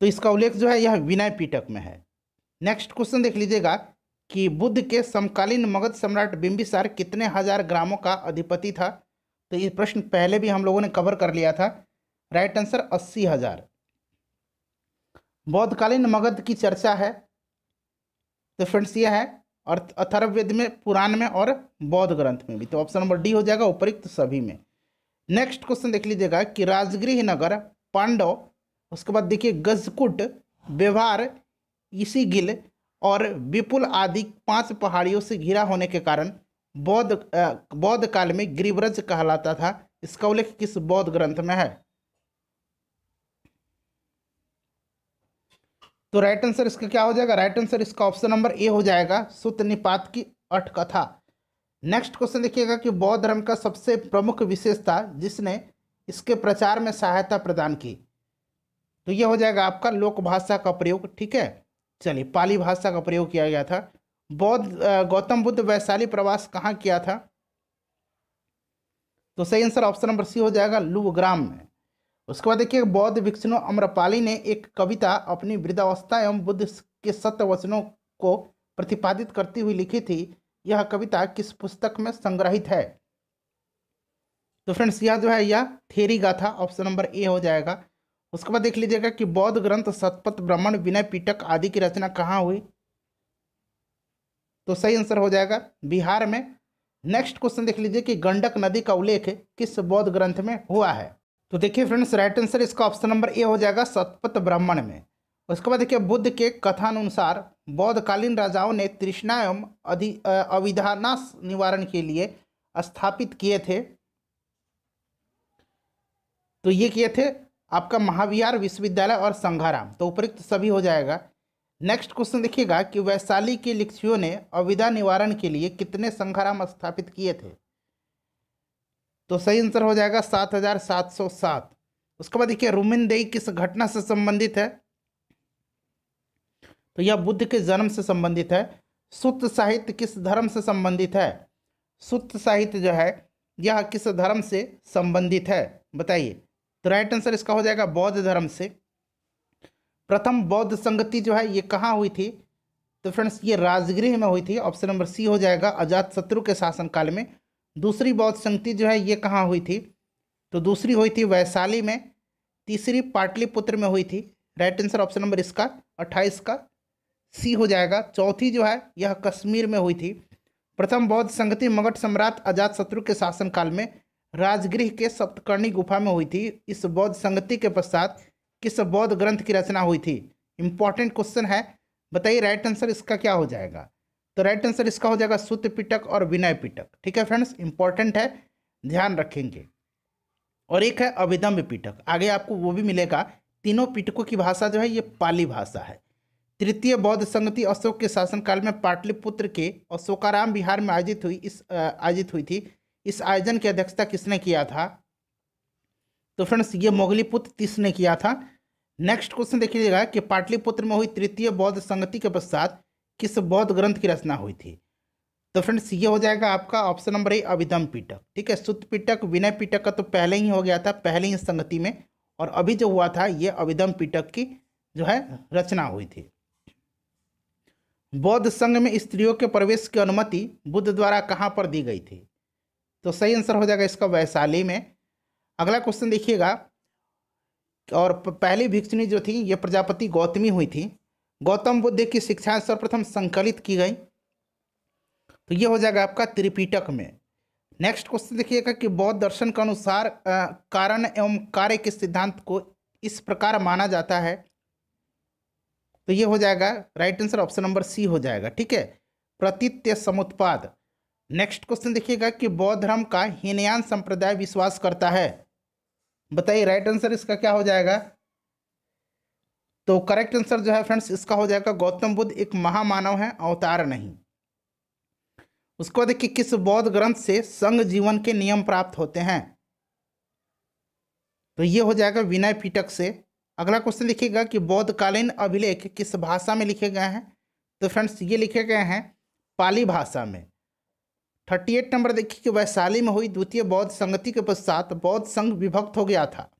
तो इसका उल्लेख जो है यह विनय पीटक में है नेक्स्ट क्वेश्चन देख लीजिएगा कि बुद्ध के समकालीन मगध सम्राट बिम्बिसार कितने हजार ग्रामों का अधिपति था तो ये प्रश्न पहले भी हम लोगों ने कवर कर लिया था राइट आंसर अस्सी हजार बौद्धकालीन मगध की चर्चा है तो फ्रेंड्स यह है और अथर्वेद में पुराण में और बौद्ध ग्रंथ में भी तो ऑप्शन नंबर डी हो जाएगा उपरुक्त सभी में नेक्स्ट क्वेश्चन देख लीजिएगा कि राजगृह नगर पांडव उसके बाद देखिए गजकुट व्यवहार इसी गिल और विपुल आदि पांच पहाड़ियों से घिरा होने के कारण बौद्ध बौद्ध काल में गिरिव्रज कहलाता था इसका उल्लेख किस बौद्ध ग्रंथ में है तो राइट आंसर इसका क्या हो जाएगा राइट आंसर इसका ऑप्शन नंबर ए हो जाएगा सुत निपात की अठ कथा नेक्स्ट क्वेश्चन देखिएगा कि बौद्ध धर्म का सबसे प्रमुख विशेषता जिसने इसके प्रचार में सहायता प्रदान की तो यह हो जाएगा आपका लोक भाषा का प्रयोग ठीक है चलिए पाली भाषा का प्रयोग किया गया था बौद्ध गौतम बुद्ध वैशाली प्रवास कहाँ किया था तो सही आंसर ऑप्शन नंबर सी हो जाएगा ग्राम में उसके बाद देखिए बौद्ध विष्णु अम्रपाली ने एक कविता अपनी वृद्धावस्था एवं बुद्ध के सत्य वचनों को प्रतिपादित करती हुई लिखी थी यह कविता किस पुस्तक में संग्रहित है तो फ्रेंड्स यह जो है यह थेरी गाथा ऑप्शन नंबर ए हो जाएगा उसके बाद देख लीजिएगा कि बौद्ध ग्रंथ सतपथ ब्राह्मण विनय पीटक आदि की रचना कहाँ हुई तो सही आंसर हो जाएगा बिहार में नेक्स्ट क्वेश्चन देख लीजिए कि गंडक नदी का उल्लेख किस बौद्ध ग्रंथ में हुआ है तो देखिए फ्रेंड्स राइट आंसर इसका ऑप्शन नंबर ए हो जाएगा सतपथ ब्राह्मण में उसके बाद देखिए बुद्ध के कथानुसार बौद्धकालीन राजाओं ने तृष्णा एवं अधि अविधाना निवारण के लिए स्थापित किए थे तो ये किए थे आपका महाविहार विश्वविद्यालय और संघाराम तो उपयुक्त सभी हो जाएगा नेक्स्ट क्वेश्चन देखिएगा कि वैशाली के लिखियों ने अविधा निवारण के लिए कितने संघाराम स्थापित किए थे तो सही आंसर हो जाएगा सात हजार सात सौ सात उसके बाद देखिए रुमिन देई किस घटना से संबंधित है तो यह बुद्ध के जन्म से संबंधित है सुत साहित्य किस धर्म से संबंधित है सुत साहित्य जो है यह किस धर्म से संबंधित है बताइए तो राइट आंसर इसका हो जाएगा बौद्ध धर्म से प्रथम बौद्ध संगति जो है ये कहाँ हुई थी तो फ्रेंड्स ये राजगृह में हुई थी ऑप्शन नंबर सी हो जाएगा अजात शत्रु के शासनकाल में दूसरी बौद्ध संगति जो है ये कहाँ हुई थी तो दूसरी हुई थी वैशाली में तीसरी पाटलिपुत्र में हुई थी राइट आंसर ऑप्शन नंबर इसका अट्ठाईस का सी हो जाएगा चौथी जो है यह कश्मीर में हुई थी प्रथम बौद्ध संगति मगध सम्राट अजात शत्रु के शासनकाल में राजगृह के सप्तकर्णी गुफा में हुई थी इस बौद्ध संगति के पश्चात किस बौद्ध ग्रंथ की रचना हुई थी इंपॉर्टेंट क्वेश्चन है बताइए राइट आंसर इसका क्या हो जाएगा तो राइट आंसर इसका हो जाएगा सूत्र पिटक और विनय पिटक ठीक है फ्रेंड्स इंपॉर्टेंट है ध्यान रखेंगे और एक है अभिदम्ब पिटक आगे आपको वो भी मिलेगा तीनों पिटकों की भाषा जो है ये पाली भाषा है तृतीय बौद्ध संगति अशोक के शासनकाल में पाटलिपुत्र के अशोकाराम बिहार में आयोजित हुई इस आयोजित हुई थी इस आयोजन की अध्यक्षता किसने किया था तो फ्रेंड्स ये मोगलीपुत्र तीस ने किया था नेक्स्ट क्वेश्चन देखिएगा कि पाटलिपुत्र में हुई तृतीय बौद्ध संगति के पश्चात किस बौद्ध ग्रंथ की रचना हुई थी तो फ्रेंड्स ये हो जाएगा आपका option number A Abhidhamma Pitaka ठीक है शुद्ध पीटक विनय पीटक का तो पहले ही हो गया था पहले ही संगति में और अभी जो हुआ था ये अभिधम पीटक की जो है रचना हुई थी बौद्ध संघ में स्त्रियों के प्रवेश की अनुमति बुद्ध द्वारा कहाँ पर दी गई थी तो सही आंसर हो जाएगा इसका वैशाली में अगला क्वेश्चन देखिएगा और पहली भिक्षुणी जो थी ये प्रजापति गौतमी हुई थी गौतम बुद्ध की शिक्षाएं सर्वप्रथम संकलित की गई तो ये हो जाएगा आपका त्रिपिटक में नेक्स्ट क्वेश्चन देखिएगा कि बौद्ध दर्शन के अनुसार कारण एवं कार्य के सिद्धांत को इस प्रकार माना जाता है तो ये हो जाएगा right answer option number C हो जाएगा ठीक है प्रतीत्य समुत्पाद नेक्स्ट क्वेश्चन देखिएगा कि बौद्ध धर्म का हीनयान संप्रदाय विश्वास करता है बताइए राइट आंसर इसका क्या हो जाएगा तो करेक्ट आंसर जो है फ्रेंड्स इसका हो जाएगा गौतम बुद्ध एक महामानव है अवतार नहीं उसके बाद कि किस बौद्ध ग्रंथ से संघ जीवन के नियम प्राप्त होते हैं तो ये हो जाएगा विनय पीटक से अगला क्वेश्चन लिखेगा कि बौद्धकालीन अभिलेख किस भाषा में लिखे गए हैं तो फ्रेंड्स ये लिखे गए हैं पाली भाषा में थर्टी एट नंबर देखिए कि वैशाली में हुई द्वितीय बौद्ध संगति के पश्चात बौद्ध संघ विभक्त हो गया था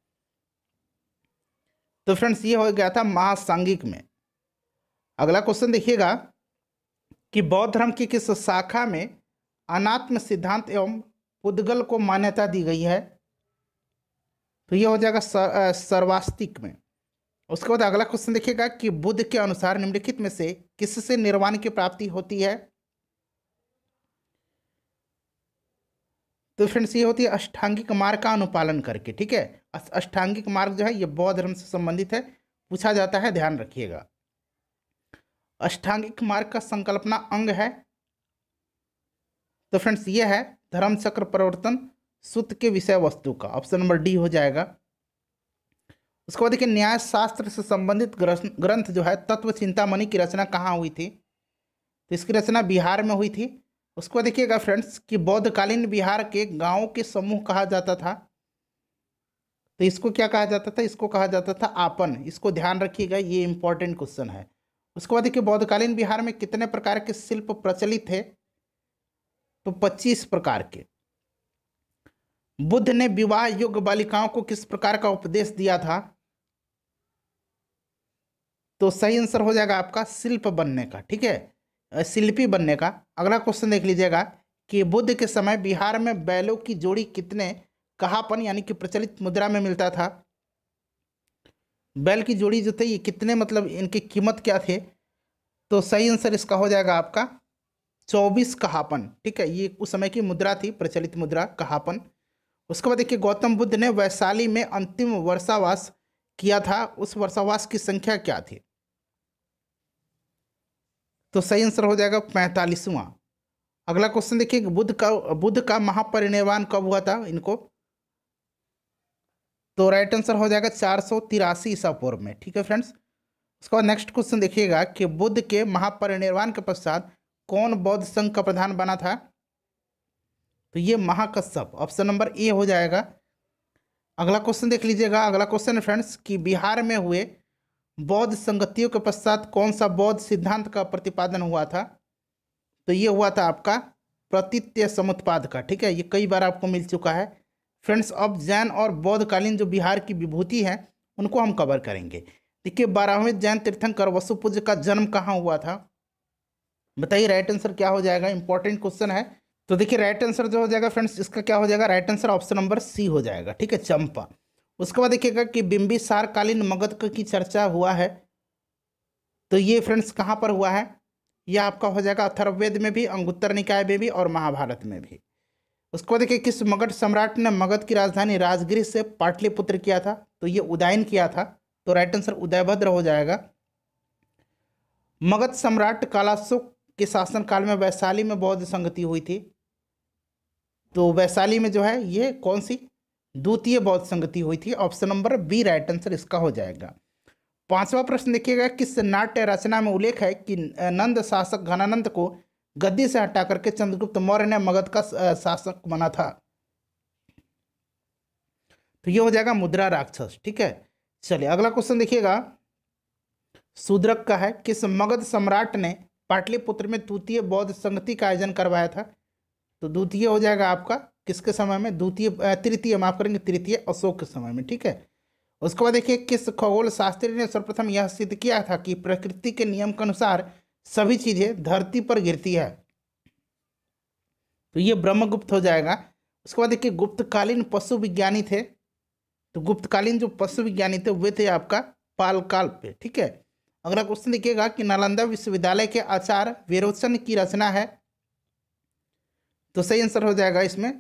तो फ्रेंड्स ये हो गया था महासांगिक में अगला क्वेश्चन देखिएगा कि बौद्ध धर्म की किस शाखा में अनात्म सिद्धांत एवं पुद्गल को मान्यता दी गई है तो ये हो जाएगा सर्वास्तिक में उसके बाद अगला क्वेश्चन देखिएगा कि बुद्ध के अनुसार निम्नलिखित में से किससे निर्वाण की प्राप्ति होती है तो फ्रेंड्स ये होती है अष्टांगिक मार्ग का अनुपालन करके ठीक है अष्टांगिक मार्ग जो है ये बौद्ध धर्म से संबंधित है पूछा जाता है ध्यान रखिएगा अष्टांगिक मार्ग का संकल्पना अंग है तो फ्रेंड्स ये है धर्म चक्र परिवर्तन सूत के विषय वस्तु का ऑप्शन नंबर डी हो जाएगा उसके बाद देखिए न्याय शास्त्र से संबंधित ग्रंथ जो है तत्व चिंतामणि की रचना कहाँ हुई थी तो इसकी रचना बिहार में हुई थी उसको देखिएगा फ्रेंड्स कि बौद्धकालीन बिहार के गांवों के समूह कहा जाता था तो इसको क्या कहा जाता था इसको कहा जाता था आपन इसको ध्यान रखिएगा ये इंपॉर्टेंट क्वेश्चन है उसके बाद देखिए बौद्धकालीन बिहार में कितने प्रकार के शिल्प प्रचलित है तो पच्चीस प्रकार के बुद्ध ने विवाह योग्य बालिकाओं को किस प्रकार का उपदेश दिया था तो सही आंसर हो जाएगा आपका शिल्प बनने का ठीक है शिल्पी बनने का अगला क्वेश्चन देख लीजिएगा कि बुद्ध के समय बिहार में बैलों की जोड़ी कितने कहापन यानी कि प्रचलित मुद्रा में मिलता था बैल की जोड़ी जो थी ये कितने मतलब इनकी कीमत क्या थे तो सही आंसर इसका हो जाएगा आपका चौबीस कहापन ठीक है ये उस समय की मुद्रा थी प्रचलित मुद्रा कहापन उसके बाद देखिए गौतम बुद्ध ने वैशाली में अंतिम वर्षावास किया था उस वर्षावास की संख्या क्या थी तो सही आंसर हो जाएगा पैंतालीसवां अगला क्वेश्चन देखिए बुद्ध का बुद्ध का महापरिनिर्वाण कब हुआ था इनको तो राइट आंसर हो जाएगा चार सौ तिरासी ईसा पूर्व में ठीक है फ्रेंड्स उसके बाद नेक्स्ट क्वेश्चन देखिएगा कि बुद्ध के महापरिनिर्वाण के पश्चात कौन बौद्ध संघ का प्रधान बना था तो ये महाकश्यप ऑप्शन नंबर ए हो जाएगा अगला क्वेश्चन देख लीजिएगा अगला क्वेश्चन है फ्रेंड्स कि बिहार में हुए बौद्ध संगतियों के पश्चात कौन सा बौद्ध सिद्धांत का प्रतिपादन हुआ था तो ये हुआ था आपका प्रतित्य समुत्पाद का ठीक है ये कई बार आपको मिल चुका है फ्रेंड्स अब जैन और बौद्धकालीन जो बिहार की विभूति है उनको हम कवर करेंगे देखिए बारहवें जैन तीर्थंकर वसुपुज का जन्म कहाँ हुआ था बताइए राइट आंसर क्या हो जाएगा इंपॉर्टेंट क्वेश्चन है तो देखिए राइट आंसर जो हो जाएगा फ्रेंड्स इसका क्या हो जाएगा right answer option number C हो जाएगा ठीक है चंपा उसके बाद देखिएगा कि बिंबी सारकालीन मगध की चर्चा हुआ है तो ये फ्रेंड्स कहाँ पर हुआ है यह आपका हो जाएगा अथर्ववेद में भी अंगुत्तर निकाय में भी और महाभारत में भी उसको देखिए किस मगध सम्राट ने मगध की राजधानी राजगिरी से पाटलिपुत्र किया था तो ये उदयन किया था तो राइट आंसर उदयभद्र हो जाएगा मगध सम्राट कालाशोक के शासनकाल में वैशाली में बौद्ध संगति हुई थी तो वैशाली में जो है ये कौन सी द्वितीय बौद्ध संगति हुई थी option number B right answer इसका हो जाएगा पांचवा प्रश्न देखिएगा किस नाट्य रचना में उल्लेख है कि नंद शासक घनानंद को गद्दी से हटा करके चंद्रगुप्त मौर्य ने मगध का शासक बना था तो ये हो जाएगा मुद्रा राक्षस ठीक है चलिए अगला क्वेश्चन देखिएगा शूद्रक का है किस मगध सम्राट ने पाटलिपुत्र में द्वितीय बौद्ध संगति का आयोजन करवाया था तो द्वितीय हो जाएगा आपका किसके समय में द्वितीय तृतीय माफ करेंगे तृतीय अशोक के समय में ठीक है उसके बाद देखिए किस खगोल शास्त्री ने सर्वप्रथम यह सिद्ध किया था कि प्रकृति के नियम के अनुसार सभी चीज़ें धरती पर गिरती है तो ये ब्रह्मगुप्त हो जाएगा उसके बाद देखिए गुप्तकालीन पशु विज्ञानी थे तो गुप्तकालीन जो पशु विज्ञानी थे वे थे आपका पालकाल पे ठीक है अगला क्वेश्चन देखिएगा कि नालंदा विश्वविद्यालय के आचार्य विरोचन की रचना है तो सही आंसर हो जाएगा इसमें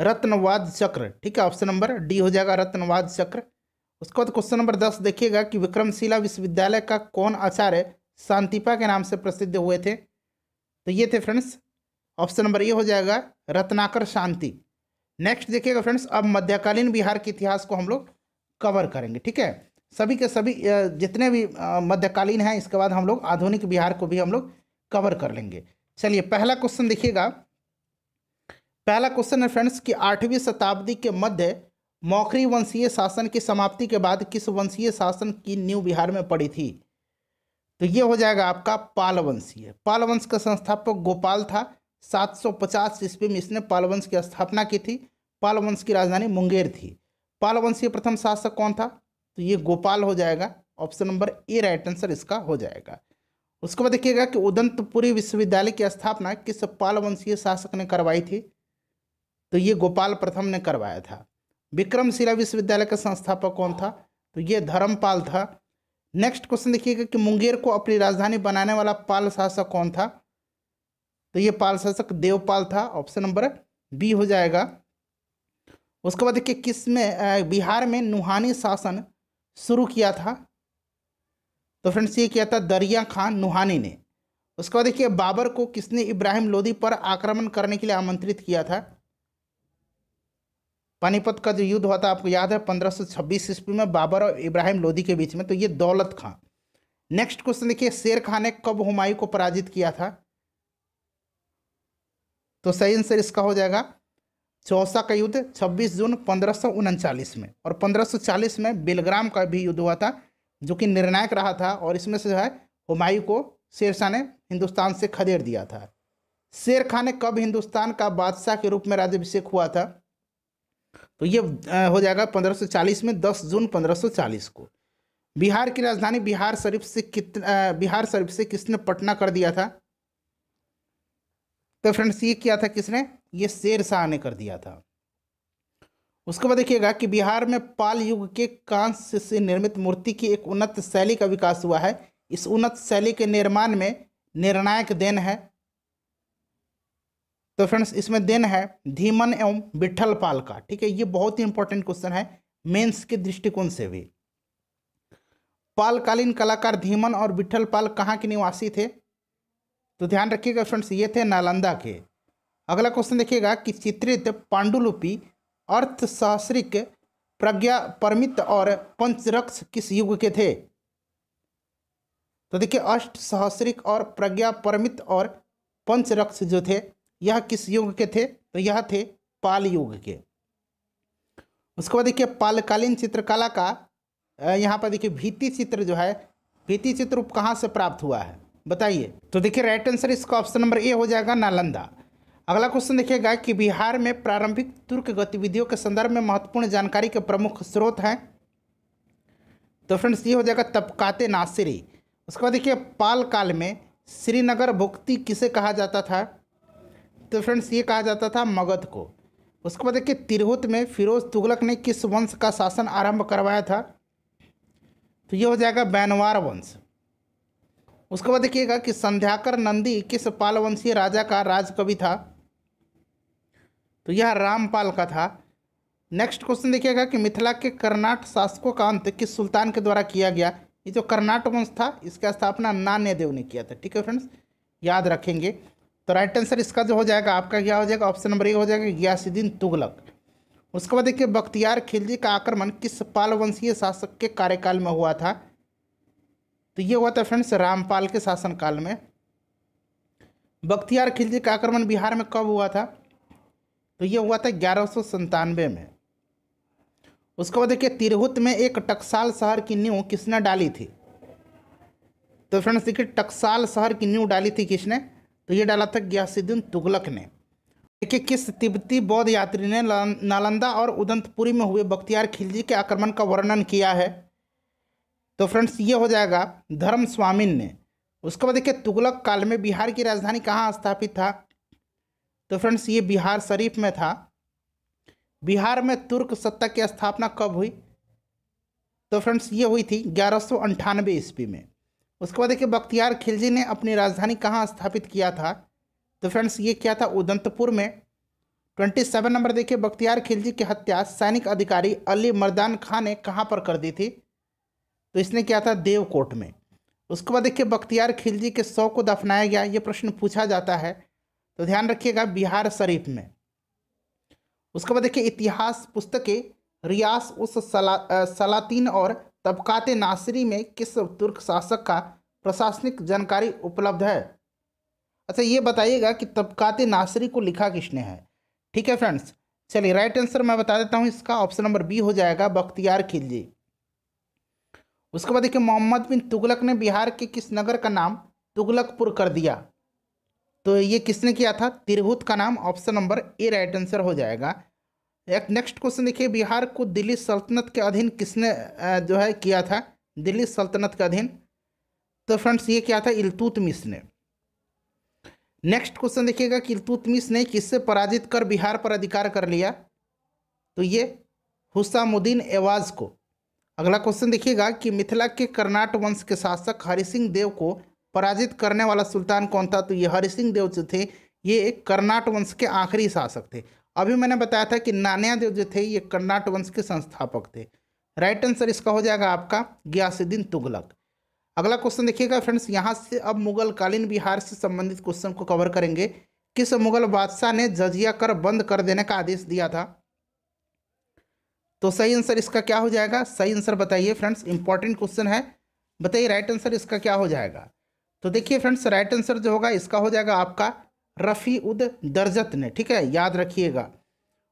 रत्नवाद चक्र ठीक है ऑप्शन नंबर डी हो जाएगा रत्नवाद चक्र उसके बाद क्वेश्चन नंबर दस देखिएगा कि विक्रमशिला विश्वविद्यालय का कौन आचार्य शांतिपा के नाम से प्रसिद्ध हुए थे तो ये थे फ्रेंड्स ऑप्शन नंबर ये हो जाएगा रत्नाकर शांति नेक्स्ट देखिएगा फ्रेंड्स अब मध्यकालीन बिहार के इतिहास को हम लोग कवर करेंगे ठीक है सभी के सभी जितने भी मध्यकालीन हैं इसके बाद हम लोग आधुनिक बिहार को भी हम लोग कवर कर लेंगे चलिए पहला क्वेश्चन देखिएगा पहला क्वेश्चन है फ्रेंड्स कि आठवीं शताब्दी के मध्य मौखरी वंशीय शासन की समाप्ति के बाद किस वंशीय शासन की न्यू बिहार में पड़ी थी तो ये हो जाएगा आपका पालवंशीय पालवंश का संस्थापक गोपाल था 750 ईस्वी में इसने पालवंश की स्थापना की थी पालवंश की राजधानी मुंगेर थी पालवंशीय प्रथम शासक कौन था तो ये गोपाल हो जाएगा option number A right answer इसका हो जाएगा उसके बाद देखिएगा कि उदंतपुरी विश्वविद्यालय की स्थापना किस पालवंशीय शासक ने करवाई थी तो ये गोपाल प्रथम ने करवाया था विक्रमशिला विश्वविद्यालय का संस्थापक कौन था तो ये धर्मपाल था नेक्स्ट क्वेश्चन देखिएगा कि मुंगेर को अपनी राजधानी बनाने वाला पाल शासक कौन था तो ये पाल शासक देवपाल था ऑप्शन नंबर बी हो जाएगा उसके बाद देखिए किस में बिहार में नुहानी शासन शुरू किया था तो फ्रेंड्स ये किया था दरिया खान नुहानी ने उसके बाद देखिए बाबर को किसने इब्राहिम लोदी पर आक्रमण करने के लिए आमंत्रित किया था पानीपत का जो युद्ध हुआ था आपको याद है पंद्रह सौ छब्बीस ईस्वी में बाबर और इब्राहिम लोधी के बीच में तो ये दौलत खां नेक्स्ट क्वेश्चन देखिए शेर खां ने कब हुमायूं को पराजित किया था तो सही आंसर इसका हो जाएगा चौसा का युद्ध 26 जून पंद्रह में और 1540 में बेलग्राम का भी युद्ध हुआ था जो कि निर्णायक रहा था और इसमें से जो है हुमायूं को शेरशाह ने हिंदुस्तान से खदेड़ दिया था शेर खां ने कब हिंदुस्तान का बादशाह के रूप में राज्यभिषेक हुआ था तो ये हो जाएगा 1540 में 10 जून 1540 को बिहार की राजधानी बिहार शरीफ से कितना बिहार शरीफ से किसने पटना कर दिया था तो फ्रेंड्स ये किया था किसने ये शेर शाह ने कर दिया था उसके बाद देखिएगा कि बिहार में पाल युग के कांस्य से निर्मित मूर्ति की एक उन्नत शैली का विकास हुआ है इस उन्नत शैली के निर्माण में निर्णायक देन है तो फ्रेंड्स इसमें देन है धीमन एवं विठल पाल का ठीक है ये बहुत ही इंपॉर्टेंट क्वेश्चन है मेंस के दृष्टिकोण से भी पालकालीन कलाकार धीमन और विठल पाल कहाँ के निवासी थे तो ध्यान रखिएगा फ्रेंड्स ये थे नालंदा के अगला क्वेश्चन देखिएगा कि चित्रित पांडुलिपि अर्थशास्त्रिक प्रज्ञा परमित और पंचरक्ष किस युग के थे तो देखिए अष्ट सहस्रिक और प्रज्ञा परमित और पंचरक्ष जो थे यह किस युग के थे तो यह थे पाल युग के उसके बाद देखिए पालकालीन चित्रकला का यहाँ पर देखिए भीति चित्र जो है भीति चित्र कहाँ से प्राप्त हुआ है बताइए तो देखिए राइट आंसर इसका ऑप्शन नंबर ए हो जाएगा नालंदा अगला क्वेश्चन देखिएगा कि बिहार में प्रारंभिक तुर्क गतिविधियों के संदर्भ में महत्वपूर्ण जानकारी के प्रमुख स्रोत हैं तो फ्रेंड्स ये हो जाएगा तबकाते नासिरी उसके बाद देखिए पाल काल में श्रीनगर भुक्ति किसे कहा जाता था तो फ्रेंड्स ये कहा जाता था मगध को उसके बाद देखिए तिरहुत में फिरोज तुगलक ने किस वंश का शासन आरंभ करवाया था तो ये हो जाएगा बैनवार वंश उसके बाद देखिएगा कि संध्याकर नंदी किस पालवंशीय राजा का राजकवि था तो यह रामपाल का था नेक्स्ट क्वेश्चन देखिएगा कि मिथिला के कर्नाट शासकों का अंत किस सुल्तान के द्वारा किया गया ये जो कर्नाट वंश था इसका स्थापना नान्य देव ने किया था ठीक है फ्रेंड्स याद रखेंगे तो राइट आंसर इसका जो हो जाएगा आपका क्या हो जाएगा ऑप्शन नंबर ए हो जाएगा ग्यासुद्दीन तुगलक उसके बाद देखिए बख्तियार खिलजी का आक्रमण किस पालवंशीय शासक के कार्यकाल में हुआ था तो ये हुआ था फ्रेंड्स रामपाल के शासनकाल में बख्तियार खिलजी का आक्रमण बिहार में कब हुआ था तो ये हुआ था ग्यारह में उसके बाद देखिए तिरहुत में एक टकसाल शहर की नींव किसने डाली थी तो फ्रेंड्स देखिए टकसाल शहर की नींव डाली थी किसने तो ये डाला था ग्यासिद्दीन तुगलक ने देखिए किस तिब्बती बौद्ध यात्री ने नालंदा और उदंतपुरी में हुए बख्तियार खिलजी के आक्रमण का वर्णन किया है तो फ्रेंड्स ये हो जाएगा धर्म स्वामीन ने उसके बाद देखिए तुगलक काल में बिहार की राजधानी कहाँ स्थापित था तो फ्रेंड्स ये बिहार शरीफ में था बिहार में तुर्क सत्ता की स्थापना कब हुई तो फ्रेंड्स ये हुई थी ग्यारह सौ ईस्वी में उसके बाद देखिए बख्तियार खिलजी ने अपनी राजधानी कहाँ स्थापित किया था तो फ्रेंड्स ये क्या था उदंतपुर में ट्वेंटी सेवन नंबर देखिए बख्तियार खिलजी की हत्या सैनिक अधिकारी अली मर्दान खां ने कहाँ पर कर दी थी तो इसने क्या था देवकोट में उसके बाद देखिए बख्तियार खिलजी के शव को दफनाया गया ये प्रश्न पूछा जाता है तो ध्यान रखिएगा बिहार शरीफ में उसके बाद देखिए इतिहास पुस्तकें रियास उस सला, सलातीन और तबकाते नासरी में किस तुर्क शासक का प्रशासनिक जानकारी उपलब्ध है अच्छा ये बताइएगा कि तबकाते नासरी को लिखा किसने है ठीक है फ्रेंड्स चलिए राइट आंसर मैं बता देता हूँ इसका ऑप्शन नंबर बी हो जाएगा बख्तियार खिलजी उसके बाद देखिए मोहम्मद बिन तुगलक ने बिहार के किस नगर का नाम तुगलकपुर कर दिया तो ये किसने किया था तिरहुत का नाम option number A right answer हो जाएगा एक नेक्स्ट क्वेश्चन देखिए बिहार को दिल्ली सल्तनत के अधीन किसने जो है किया था दिल्ली सल्तनत के अधीन तो फ्रेंड्स ये क्या था इलतुतमिश ने नेक्स्ट क्वेश्चन देखिएगा कि इलतुतमिश ने किससे पराजित कर बिहार पर अधिकार कर लिया तो ये हुसामुद्दीन एवाज को अगला क्वेश्चन देखिएगा कि मिथिला के कर्नाट वंश के शासक हरि सिंह देव को पराजित करने वाला सुल्तान कौन था तो ये हरि सिंह देव जो थे ये कर्नाट वंश के आखिरी शासक थे अभी मैंने बताया था कि नान्यादेव जो थे ये कर्नाट वंश के संस्थापक थे राइट आंसर इसका हो जाएगा आपका ग्यासुद्दीन तुगलक अगला क्वेश्चन देखिएगा फ्रेंड्स यहाँ से अब मुगल कालीन बिहार से संबंधित क्वेश्चन को कवर करेंगे किस मुगल बादशाह ने जजिया कर बंद कर देने का आदेश दिया था तो सही आंसर इसका क्या हो जाएगा सही आंसर बताइए फ्रेंड्स इंपॉर्टेंट क्वेश्चन है बताइए राइट आंसर इसका क्या हो जाएगा तो देखिए फ्रेंड्स राइट आंसर जो होगा इसका हो जाएगा आपका रफ़ी उद दर्जत ने ठीक है याद रखिएगा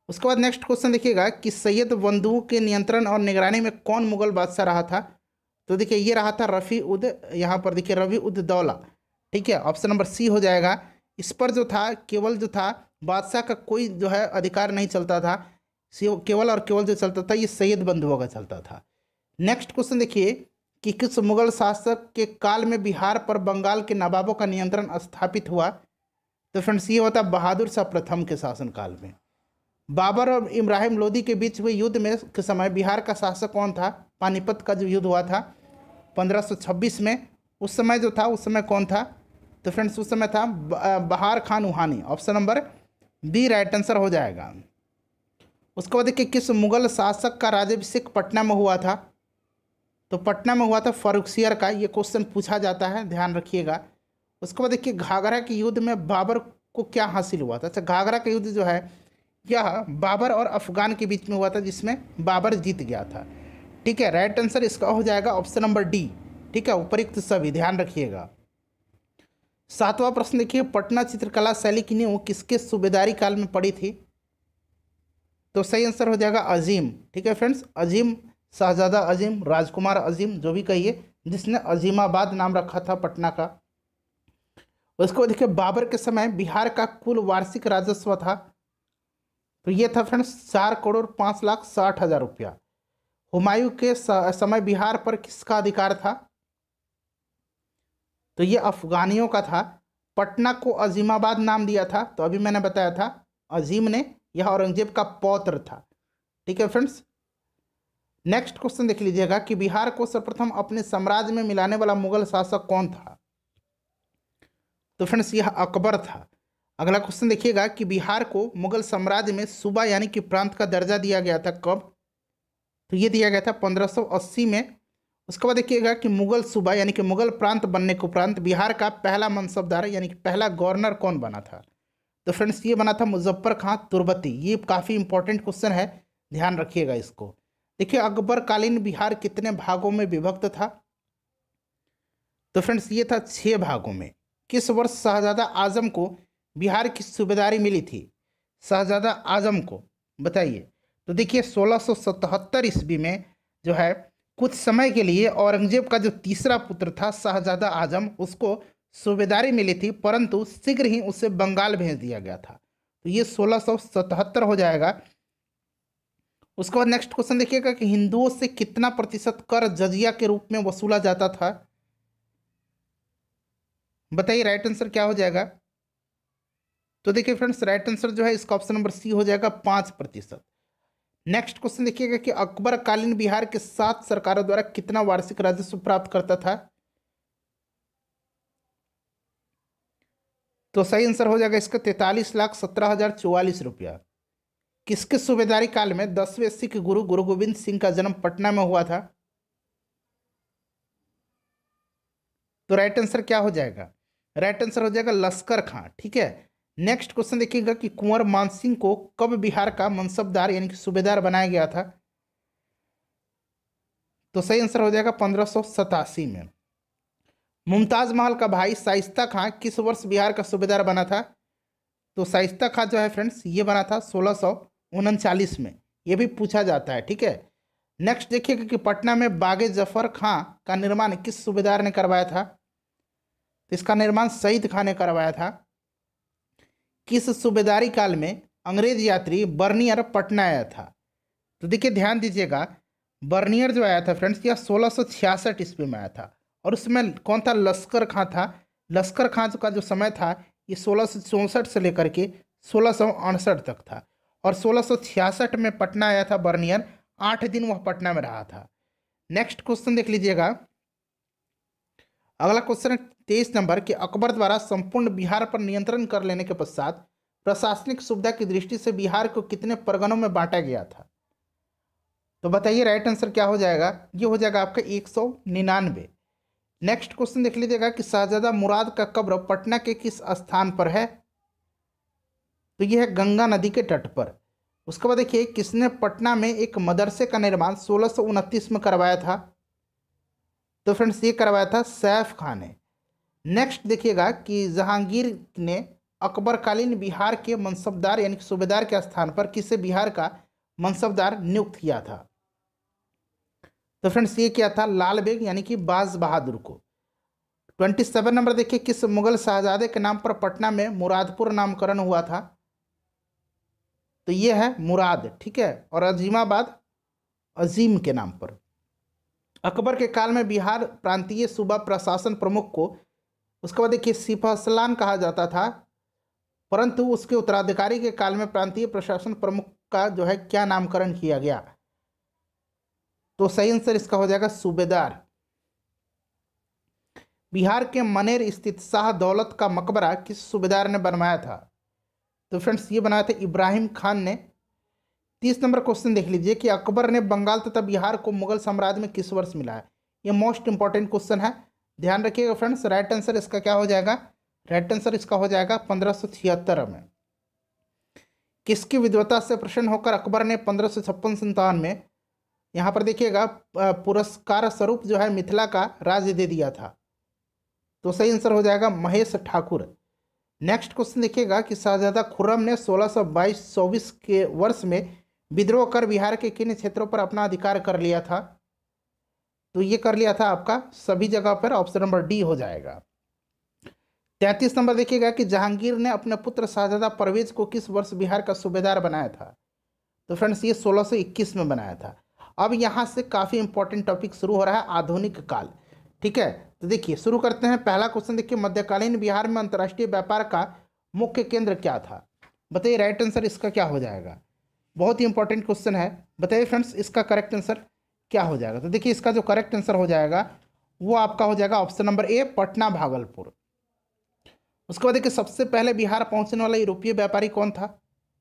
उसके बाद नेक्स्ट क्वेश्चन देखिएगा कि सैयद बंधु के नियंत्रण और निगरानी में कौन मुगल बादशाह रहा था तो देखिए ये रहा था रफ़ी उद यहाँ पर देखिए रवि उद दौला ठीक है ऑप्शन नंबर सी हो जाएगा इस पर जो था केवल जो था बादशाह का कोई जो है अधिकार नहीं चलता था केवल और केवल जो चलता था ये सैयद बंधुओं का चलता था नेक्स्ट क्वेश्चन देखिए कि किस मुगल शासक के काल में बिहार पर बंगाल के नवाबों का नियंत्रण स्थापित हुआ तो फ्रेंड्स ये होता बहादुर शाह प्रथम के शासनकाल में बाबर और इब्राहिम लोदी के बीच हुए युद्ध में के समय बिहार का शासक कौन था पानीपत का जो युद्ध हुआ था 1526 में उस समय जो था उस समय कौन था तो फ्रेंड्स उस समय था बहार खान उहानी option number B right answer हो जाएगा उसके बाद देखिए किस मुगल शासक का राज्यभिषेक पटना में हुआ था तो पटना में हुआ था फरुखसियर का ये क्वेश्चन पूछा जाता है ध्यान रखिएगा उसके बाद देखिए घाघरा के युद्ध में बाबर को क्या हासिल हुआ था अच्छा घाघरा का युद्ध जो है यह बाबर और अफगान के बीच में हुआ था जिसमें बाबर जीत गया था ठीक है राइट आंसर इसका हो जाएगा ऑप्शन नंबर डी ठीक है उपरुक्त सभी ध्यान रखिएगा सातवां प्रश्न देखिए पटना चित्रकला शैली की नींव किसके सूबेदारी काल में पड़ी थी तो सही आंसर हो जाएगा अजीम ठीक है फ्रेंड्स अजीम शाहजादा अजीम राजकुमार अजीम जो भी कहिए जिसने अजीमाबाद नाम रखा था पटना का उसको देखिए बाबर के समय बिहार का कुल वार्षिक राजस्व था तो ये था फ्रेंड्स चार करोड़ पाँच लाख साठ हज़ार रुपया हुमायूं के समय बिहार पर किसका अधिकार था तो ये अफगानियों का था पटना को अजीमाबाद नाम दिया था तो अभी मैंने बताया था अजीम ने यह औरंगजेब का पौत्र था ठीक है फ्रेंड्स नेक्स्ट क्वेश्चन देख लीजिएगा कि बिहार को सर्वप्रथम अपने साम्राज्य में मिलाने वाला मुगल शासक कौन था तो फ्रेंड्स यह अकबर था अगला क्वेश्चन देखिएगा कि बिहार को मुगल साम्राज्य में सूबा यानी कि प्रांत का दर्जा दिया गया था कब तो ये दिया गया था 1580 में उसके बाद देखिएगा कि मुगल सूबा यानी कि मुगल प्रांत बनने के उपरांत बिहार का पहला मनसबदार यानी कि पहला गवर्नर कौन बना था तो फ्रेंड्स ये बना था मुजफ्फर खां तुरबती ये काफ़ी इंपॉर्टेंट क्वेश्चन है ध्यान रखिएगा इसको देखिए अकबरकालीन बिहार कितने भागों में विभक्त था तो फ्रेंड्स ये था छः भागों में किस वर्ष शाहजादा आजम को बिहार की सूबेदारी मिली थी शाहजादा आजम को बताइए तो देखिए 1677 ईस्वी में जो है कुछ समय के लिए औरंगजेब का जो तीसरा पुत्र था शाहजादा आजम उसको सूबेदारी मिली थी परंतु शीघ्र ही उसे बंगाल भेज दिया गया था तो ये 1677 हो जाएगा उसके बाद नेक्स्ट क्वेश्चन देखिएगा कि हिंदुओं से कितना प्रतिशत कर जजिया के रूप में वसूला जाता था बताइए राइट आंसर क्या हो जाएगा तो देखिए फ्रेंड्स राइट आंसर जो है इसका ऑप्शन नंबर सी हो जाएगा पाँच प्रतिशत नेक्स्ट क्वेश्चन देखिएगा कि अकबर कालीन बिहार के सात सरकारों द्वारा कितना वार्षिक राजस्व प्राप्त करता था तो सही आंसर हो जाएगा इसका तैतालीस लाख सत्रह हजार चौवालीस रुपया किसके सूबेदारी काल में दसवें सिख गुरु गुरु गोविंद सिंह का जन्म पटना में हुआ था तो राइट आंसर क्या हो जाएगा राइट आंसर हो जाएगा लश्कर खां ठीक है नेक्स्ट क्वेश्चन देखिएगा कि कुंवर मानसिंह को कब बिहार का मनसबदार यानी कि सूबेदार बनाया गया था तो सही आंसर हो जाएगा पंद्रह में मुमताज महल का भाई साइस्ता खां किस वर्ष बिहार का सूबेदार बना था तो साइस्ता खां जो है फ्रेंड्स ये बना था सोलह में ये भी पूछा जाता है ठीक है नेक्स्ट देखिएगा कि पटना में बागे जफर खां का निर्माण किस सूबेदार ने करवाया था इसका निर्माण सईद खान ने करवाया था किस सूबेदारी काल में अंग्रेज यात्री बर्नियर पटना आया था तो देखिए ध्यान दीजिएगा बर्नियर जो आया था फ्रेंड्स यह सोलह सौ छियासठ ईस्वी में आया था और उसमें कौन था लश्कर खां था लश्कर खां का जो समय था ये सोलह सौ चौंसठ से लेकर के सोलह सौ अड़सठ तक था और सोलह सौ छियासठ में पटना आया था बर्नियर आठ दिन वह पटना में रहा था नेक्स्ट क्वेश्चन देख लीजिएगा अगला क्वेश्चन तेईस नंबर के अकबर द्वारा संपूर्ण बिहार पर नियंत्रण कर लेने के पश्चात प्रशासनिक सुविधा की दृष्टि से बिहार को कितने परगनों में बांटा गया था तो बताइए राइट आंसर क्या हो जाएगा ये हो जाएगा आपका एक सौ निन्यानवे नेक्स्ट क्वेश्चन देख लीजिएगा कि शाहजादा मुराद का कब्र पटना के किस स्थान पर है तो यह है गंगा नदी के तट पर उसके बाद देखिए किसने पटना में एक मदरसे का निर्माण सोलह में करवाया था तो फ्रेंड्स ये करवाया था सैफ खान ने नेक्स्ट देखिएगा कि जहांगीर ने अकबरकालीन बिहार के मनसबदार यानी कि सूबेदार के स्थान पर किसे बिहार का मनसबदार नियुक्त किया था तो फ्रेंड्स ये क्या था लाल बेग यानी कि बाज बहादुर को 27 नंबर देखिए किस मुगल शाहजादे के नाम पर पटना में मुरादपुर नामकरण हुआ था तो ये है मुराद ठीक है और अजीमाबाद अजीम के नाम पर अकबर के काल में बिहार प्रांतीय सूबा प्रशासन प्रमुख को उसके बाद देखिए सिफासलान कहा जाता था परंतु उसके उत्तराधिकारी के काल में प्रांतीय प्रशासन प्रमुख का जो है क्या नामकरण किया गया तो सही आंसर इसका हो जाएगा सूबेदार बिहार के मनेर स्थित शाह दौलत का मकबरा किस सूबेदार ने बनवाया था तो फ्रेंड्स ये बनाया था इब्राहिम खान ने तीस नंबर क्वेश्चन देख लीजिए कि अकबर ने बंगाल तथा बिहार को मुगल साम्राज्य में किस वर्ष मिला है ये मोस्ट इंपॉर्टेंट क्वेश्चन है ध्यान रखिएगा फ्रेंड्स राइट आंसर इसका क्या हो जाएगा राइट आंसर इसका हो जाएगा पंद्रह में किसकी विद्वता से प्रसन्न होकर अकबर ने पंद्रह सौ छप्पन संतान में यहाँ पर देखिएगा पुरस्कार स्वरूप जो है मिथिला का राज्य दे दिया था तो सही आंसर हो जाएगा महेश ठाकुर नेक्स्ट क्वेश्चन देखिएगा कि शाहजादा खुर्रम ने 1622 सौ के वर्ष में विद्रोह कर बिहार के किन क्षेत्रों पर अपना अधिकार कर लिया था तो ये कर लिया था आपका सभी जगह पर ऑप्शन नंबर डी हो जाएगा तैंतीस नंबर देखिएगा कि जहांगीर ने अपने पुत्र शाहजादा परवेज को किस वर्ष बिहार का सूबेदार बनाया था तो फ्रेंड्स ये 1621 में बनाया था अब यहाँ से काफ़ी इंपॉर्टेंट टॉपिक शुरू हो रहा है आधुनिक काल ठीक है तो देखिए शुरू करते हैं पहला क्वेश्चन देखिए मध्यकालीन बिहार में अंतर्राष्ट्रीय व्यापार का मुख्य केंद्र क्या था बताइए राइट आंसर इसका क्या हो जाएगा बहुत ही इंपॉर्टेंट क्वेश्चन है बताइए फ्रेंड्स इसका करेक्ट आंसर क्या हो जाएगा तो देखिए इसका जो करेक्ट आंसर हो जाएगा वो आपका हो जाएगा option number A Patna Bhagalpur उसके बाद देखिए सबसे पहले बिहार पहुंचने वाला यूरोपीय व्यापारी कौन था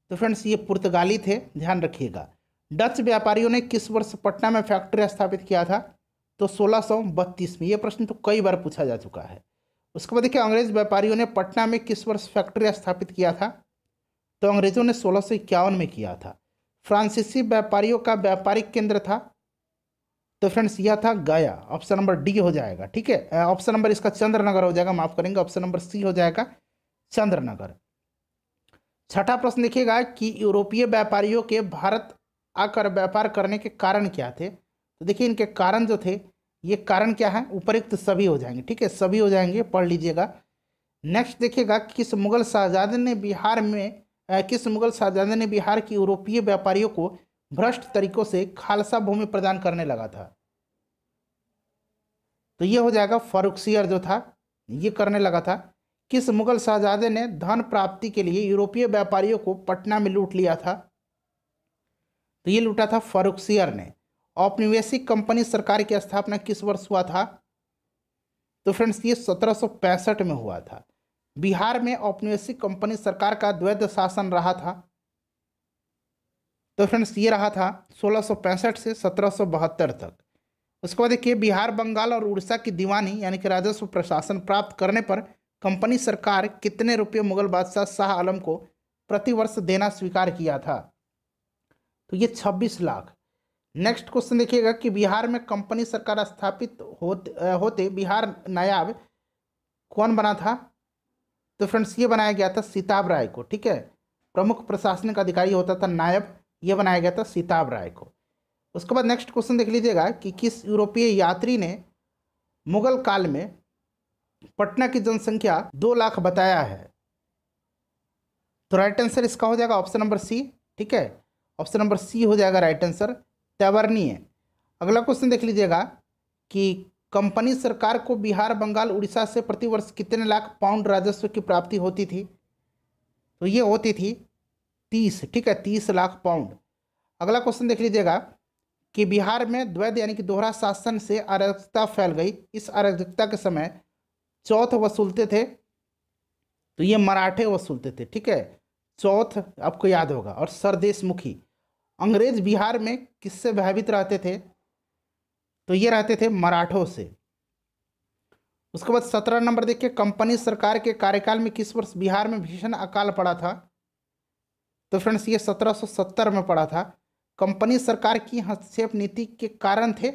तो फ्रेंड्स ये पुर्तगाली थे ध्यान रखिएगा डच व्यापारियों ने किस वर्ष पटना में फैक्ट्री स्थापित किया था तो सोलह में ये प्रश्न तो कई बार पूछा जा चुका है उसके बाद देखिए अंग्रेज व्यापारियों ने पटना में किस वर्ष फैक्ट्री स्थापित किया था तो अंग्रेजों ने सोलह में किया था फ्रांसीसी व्यापारियों का व्यापारिक केंद्र था तो फ्रेंड्स यह था गया ऑप्शन नंबर डी हो जाएगा ठीक है ऑप्शन नंबर इसका चंद्रनगर हो जाएगा माफ करेंगे ऑप्शन नंबर सी हो जाएगा चंद्रनगर छठा प्रश्न देखिएगा कि यूरोपीय व्यापारियों के भारत आकर व्यापार करने के कारण क्या थे तो देखिए इनके कारण जो थे ये कारण क्या है उपयुक्त सभी हो जाएंगे ठीक है सभी हो जाएंगे पढ़ लीजिएगा नेक्स्ट देखिएगा किस मुगल शाहजादे ने बिहार में किस मुगल शाहजादे ने बिहार की यूरोपीय व्यापारियों को भ्रष्ट तरीकों से खालसा भूमि प्रदान करने लगा था तो ये हो जाएगा फरुखसियर जो था ये करने लगा था किस मुगल शहजादे ने धन प्राप्ति के लिए यूरोपीय व्यापारियों को पटना में लूट लिया था तो ये लूटा था फरुखसियर ने औपनिवेशिक कंपनी सरकार की स्थापना किस वर्ष हुआ था तो फ्रेंड्स ये सत्रह में हुआ था बिहार में औपनिवेशिक कंपनी सरकार का द्वैध शासन रहा था तो फ्रेंड्स ये रहा था सोलह से सत्रह तक उसके बाद देखिए बिहार बंगाल और उड़ीसा की दीवानी यानी कि राजस्व प्रशासन प्राप्त करने पर कंपनी सरकार कितने रुपये मुगल बादशाह शाह आलम को प्रतिवर्ष देना स्वीकार किया था तो ये 26 लाख नेक्स्ट क्वेश्चन देखिएगा कि बिहार में कंपनी सरकार स्थापित होते होते बिहार नायाब कौन बना था तो फ्रेंड्स ये बनाया गया था सीताब राय को ठीक है प्रमुख प्रशासनिक अधिकारी होता था नायब ये बनाया गया था सीताब राय को उसके बाद नेक्स्ट क्वेश्चन देख लीजिएगा कि किस यूरोपीय यात्री ने मुगल काल में पटना की जनसंख्या दो लाख बताया है तो राइट आंसर इसका हो जाएगा ऑप्शन नंबर सी ठीक है ऑप्शन नंबर सी हो जाएगा राइट आंसर तैवरणीय अगला क्वेश्चन देख लीजिएगा कि कंपनी सरकार को बिहार बंगाल उड़ीसा से प्रतिवर्ष कितने लाख पाउंड राजस्व की प्राप्ति होती थी तो ये होती थी तीस ठीक है तीस लाख पाउंड अगला क्वेश्चन देख लीजिएगा कि बिहार में द्वैध यानी कि दोहरा शासन से अराजकता फैल गई इस अराजकता के समय चौथ वसूलते थे तो ये मराठे वसूलते थे ठीक है चौथ आपको याद होगा और सरदेशमुखी अंग्रेज बिहार में किससे भयभीत रहते थे तो ये रहते थे मराठों से उसके बाद सत्रह नंबर देखिए कंपनी सरकार के कार्यकाल में किस वर्ष बिहार में भीषण अकाल पड़ा था तो फ्रेंड्स ये 1770 में पड़ा था कंपनी सरकार की हस्तक्षेप नीति के कारण थे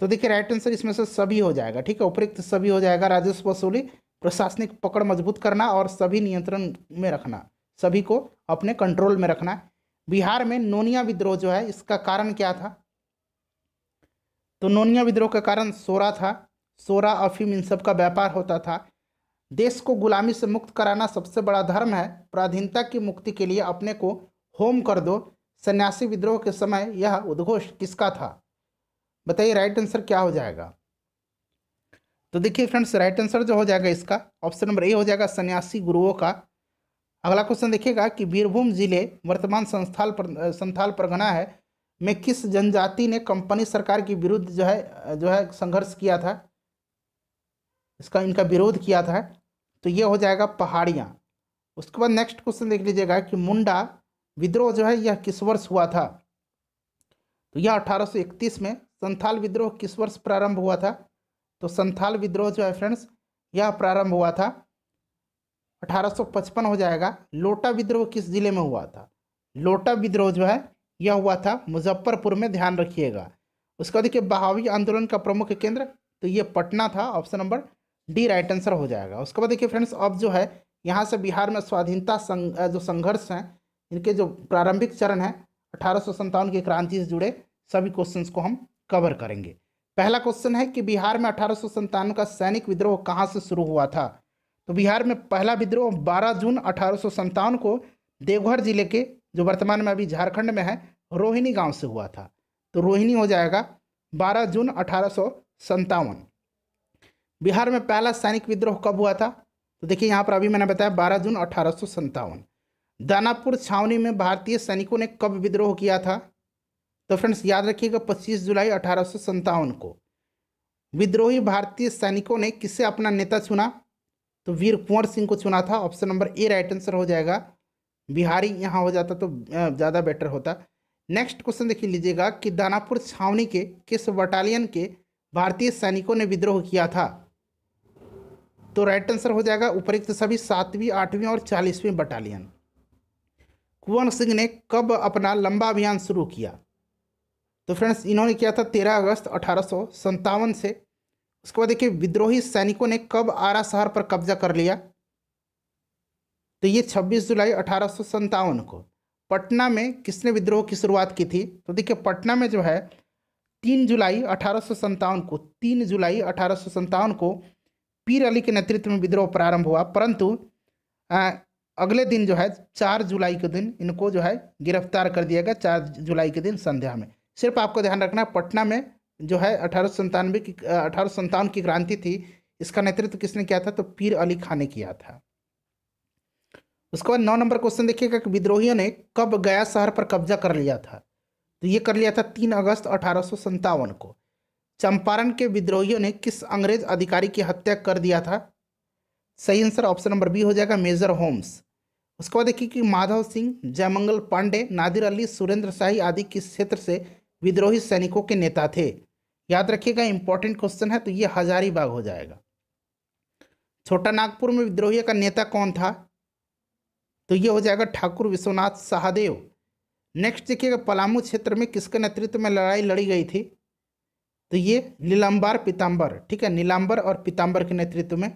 तो देखिए राइट आंसर इसमें से सभी हो जाएगा ठीक है उपयुक्त सभी हो जाएगा राजस्व वसूली प्रशासनिक पकड़ मजबूत करना और सभी नियंत्रण में रखना सभी को अपने कंट्रोल में रखना बिहार में नोनिया विद्रोह जो है इसका कारण क्या था तो नोनिया विद्रोह का कारण सोरा था सोरा अफीम इन सब का व्यापार होता था देश को गुलामी से मुक्त कराना सबसे बड़ा धर्म है पराधीनता की मुक्ति के लिए अपने को होम कर दो सन्यासी विद्रोह के समय यह उद्घोष किसका था बताइए राइट आंसर क्या हो जाएगा तो देखिए फ्रेंड्स राइट आंसर जो हो जाएगा इसका ऑप्शन नंबर ए हो जाएगा सन्यासी गुरुओं का अगला क्वेश्चन देखिएगा कि बीरभूम जिले वर्तमान संस्थाल पर संथाल परगना है में किस जनजाति ने कंपनी सरकार के विरुद्ध जो है जो है संघर्ष किया था इसका इनका विरोध किया था तो ये हो जाएगा पहाड़ियाँ उसके बाद नेक्स्ट क्वेश्चन देख लीजिएगा कि मुंडा विद्रोह जो है यह किस वर्ष हुआ था तो यह 1831 में संथाल विद्रोह किस वर्ष प्रारंभ हुआ था तो संथाल विद्रोह जो है फ्रेंड्स यह प्रारंभ हुआ था 1855 हो जाएगा लोटा विद्रोह किस जिले में हुआ था लोटा विद्रोह जो है यह हुआ था मुजफ्फरपुर में ध्यान रखिएगा उसका देखिए बहावी आंदोलन का प्रमुख केंद्र तो ये पटना था option number D right answer हो जाएगा उसके बाद देखिए फ्रेंड्स अब जो है यहाँ से बिहार में स्वाधीनता संघ जो संघर्ष हैं इनके जो प्रारंभिक चरण हैं अठारह की क्रांति से जुड़े सभी क्वेश्चन को हम कवर करेंगे पहला क्वेश्चन है कि बिहार में अठारह का सैनिक विद्रोह कहाँ से शुरू हुआ था तो बिहार में पहला विद्रोह 12 जून अठारह को देवघर जिले के जो वर्तमान में अभी झारखंड में है रोहिणी गांव से हुआ था तो रोहिणी हो जाएगा 12 जून अठारह बिहार में पहला सैनिक विद्रोह कब हुआ था तो देखिए यहाँ पर अभी मैंने बताया बारह जून अठारह दानापुर छावनी में भारतीय सैनिकों ने कब विद्रोह किया था तो फ्रेंड्स याद रखिएगा पच्चीस जुलाई अठारह को विद्रोही भारतीय सैनिकों ने किसे अपना नेता चुना तो वीर कुंवर सिंह को चुना था option number A right answer हो जाएगा बिहारी यहाँ हो जाता तो ज़्यादा बेटर होता नेक्स्ट क्वेश्चन देख लीजिएगा कि दानापुर छावनी के किस बटालियन के भारतीय सैनिकों ने विद्रोह किया था तो राइट आंसर हो जाएगा उपरुक्त सभी सातवीं आठवीं और चालीसवीं बटालियन कुंवर सिंह ने कब अपना लंबा अभियान शुरू किया तो फ्रेंड्स इन्होंने किया था तेरह अगस्त अठारह से उसके बाद देखिए विद्रोही सैनिकों ने कब आरा शहर पर कब्जा कर लिया तो ये 26 जुलाई अठारह को पटना में किसने विद्रोह की शुरुआत की थी तो देखिए पटना में जो है तीन जुलाई अठारह को तीन जुलाई अठारह को पीर अली के नेतृत्व में विद्रोह प्रारंभ हुआ परंतु आ, अगले दिन जो है चार जुलाई के दिन इनको जो है गिरफ्तार कर दिया गया चार जुलाई के दिन संध्या में सिर्फ आपको ध्यान रखना है पटना में जो है अठारह की अठारह की क्रांति थी इसका नेतृत्व किसने किया था तो पीर अली खान ने किया था उसके बाद नौ नंबर क्वेश्चन देखिएगा कि विद्रोहियों ने कब गया शहर पर कब्जा कर लिया था तो ये कर लिया था तीन अगस्त अठारह को चंपारण के विद्रोहियों ने किस अंग्रेज अधिकारी की हत्या कर दिया था सही आंसर ऑप्शन नंबर बी हो जाएगा मेजर होम्स उसके बाद देखिए कि माधव सिंह जयमंगल पांडे नादिर अली सुरेंद्र शाही आदि किस क्षेत्र से विद्रोही सैनिकों के नेता थे याद रखिएगा इंपॉर्टेंट क्वेश्चन है तो ये हजारीबाग हो जाएगा छोटा नागपुर में विद्रोही का नेता कौन था तो ये हो जाएगा ठाकुर विश्वनाथ शाहदेव नेक्स्ट देखिएगा पलामू क्षेत्र में किसके नेतृत्व में लड़ाई लड़ी गई थी तो ये नीलाम्बर पीताम्बर ठीक है नीलाम्बर और पीताम्बर के नेतृत्व में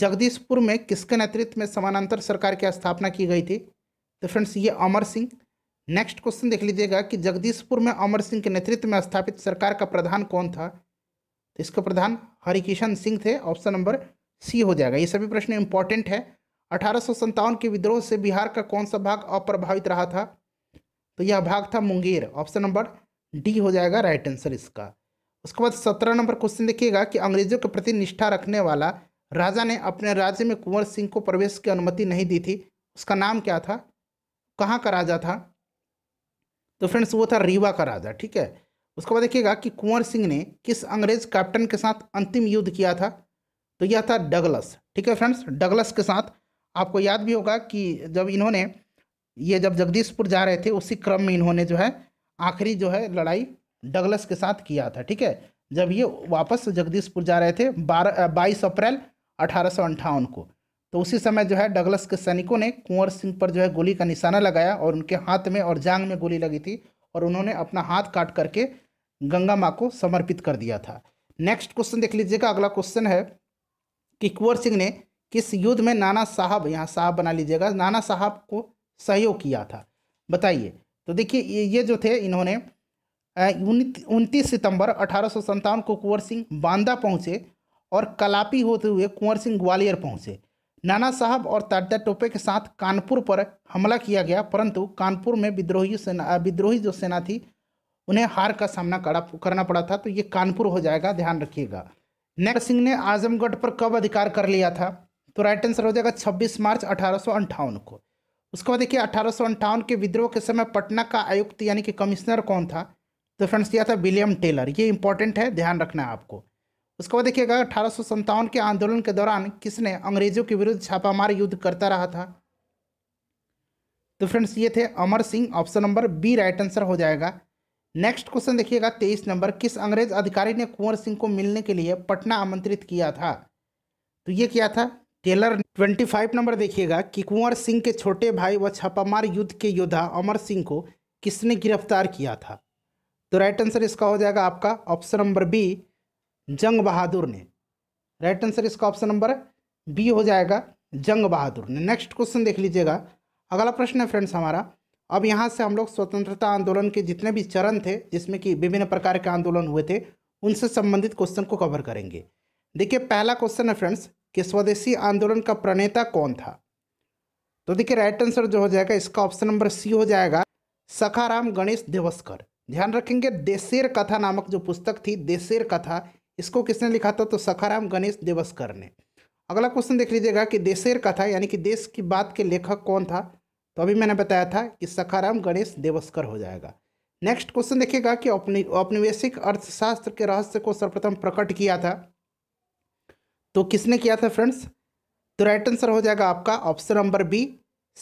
जगदीशपुर में किसके नेतृत्व में समानांतर सरकार की स्थापना की गई थी तो फ्रेंड्स ये अमर सिंह नेक्स्ट क्वेश्चन देख लीजिएगा कि जगदीशपुर में अमर सिंह के नेतृत्व में स्थापित सरकार का प्रधान कौन था तो इसका प्रधान हरिकिशन सिंह थे ऑप्शन नंबर सी हो जाएगा ये सभी प्रश्न इंपॉर्टेंट है अठारह के विद्रोह से बिहार का कौन सा भाग अप्रभावित रहा था तो यह भाग था मुंगेर ऑप्शन नंबर डी हो जाएगा राइट आंसर इसका उसके बाद सत्रह नंबर क्वेश्चन देखिएगा कि अंग्रेजों के प्रति निष्ठा रखने वाला राजा ने अपने राज्य में कुंवर सिंह को प्रवेश की अनुमति नहीं दी थी उसका नाम क्या था कहाँ का राजा था तो फ्रेंड्स वो था रीवा का राजा ठीक है उसके बाद देखिएगा कि कुंवर सिंह ने किस अंग्रेज कैप्टन के साथ अंतिम युद्ध किया था तो यह था डगलस ठीक है फ्रेंड्स डगलस के साथ आपको याद भी होगा कि जब इन्होंने ये जब जगदीशपुर जा रहे थे उसी क्रम में इन्होंने जो है आखिरी जो है लड़ाई डगलस के साथ किया था ठीक है जब ये वापस जगदीशपुर जा रहे थे बारह बाईस अप्रैल अठारह को तो उसी समय जो है डगलस के सैनिकों ने कुंवर सिंह पर जो है गोली का निशाना लगाया और उनके हाथ में और जांग में गोली लगी थी और उन्होंने अपना हाथ काट करके गंगा माँ को समर्पित कर दिया था नेक्स्ट क्वेश्चन देख लीजिएगा अगला क्वेश्चन है कि कुंवर सिंह ने किस युद्ध में नाना साहब यहाँ साहब बना लीजिएगा नाना साहब को सहयोग किया था बताइए तो देखिए ये जो थे इन्होंने उनतीस सितंबर अठारह को कुंवर सिंह बांदा पहुंचे और कलापी होते हुए कुंवर सिंह ग्वालियर पहुंचे नाना साहब और तादा टोपे के साथ कानपुर पर हमला किया गया परंतु कानपुर में विद्रोही सेना विद्रोही जो सेना थी उन्हें हार का सामना करना पड़ा था तो ये कानपुर हो जाएगा ध्यान रखिएगा नेक्स्ट सिंह ने आजमगढ़ पर कब अधिकार कर लिया था तो राइट आंसर हो जाएगा 26 मार्च अठारह को उसके बाद देखिए अठारह के विद्रोह के समय पटना का आयुक्त यानी कि कमिश्नर कौन था तो फ्रेंड्स दिया था विलियम टेलर ये इंपॉर्टेंट है ध्यान रखना है आपको उसके बाद देखिएगा अठारह के आंदोलन के दौरान किसने अंग्रेजों के विरुद्ध छापामार युद्ध करता रहा था तो फ्रेंड्स ये थे Amar Singh option number B right answer हो जाएगा नेक्स्ट क्वेश्चन देखिएगा तेईस नंबर किस अंग्रेज अधिकारी ने कुंवर सिंह को मिलने के लिए पटना आमंत्रित किया था तो ये क्या था टेलर ट्वेंटी फाइव नंबर देखिएगा कि कुंवर सिंह के छोटे भाई व छापामार युद्ध के योद्धा अमर सिंह को किसने गिरफ्तार किया था तो राइट आंसर इसका हो जाएगा आपका option number B Jung Bahadur ने राइट आंसर इसका ऑप्शन नंबर बी हो जाएगा जंग बहादुर ने नेक्स्ट क्वेश्चन देख लीजिएगा अगला प्रश्न है फ्रेंड्स हमारा अब यहाँ से हम लोग स्वतंत्रता आंदोलन के जितने भी चरण थे जिसमें कि विभिन्न प्रकार के आंदोलन हुए थे उनसे संबंधित क्वेश्चन को कवर करेंगे देखिए पहला क्वेश्चन है फ्रेंड्स कि स्वदेशी आंदोलन का प्रणेता कौन था तो देखिए राइट आंसर जो हो जाएगा इसका ऑप्शन नंबर सी हो जाएगा सखाराम गणेश देवस्कर ध्यान रखेंगे देशेर कथा नामक जो पुस्तक थी देशेर कथा इसको किसने लिखा था तो सखाराम गणेश देवस्कर ने अगला क्वेश्चन देख लीजिएगा कि देशेर कथा यानी कि देश की बात के लेखक कौन था तो अभी मैंने बताया था कि सखाराम गणेश देवस्कर हो जाएगा नेक्स्ट क्वेश्चन देखिएगा कि औपनिवेशिक अर्थशास्त्र के रहस्य को सर्वप्रथम प्रकट किया था तो किसने किया था फ्रेंड्स तो राइट आंसर हो जाएगा आपका option number B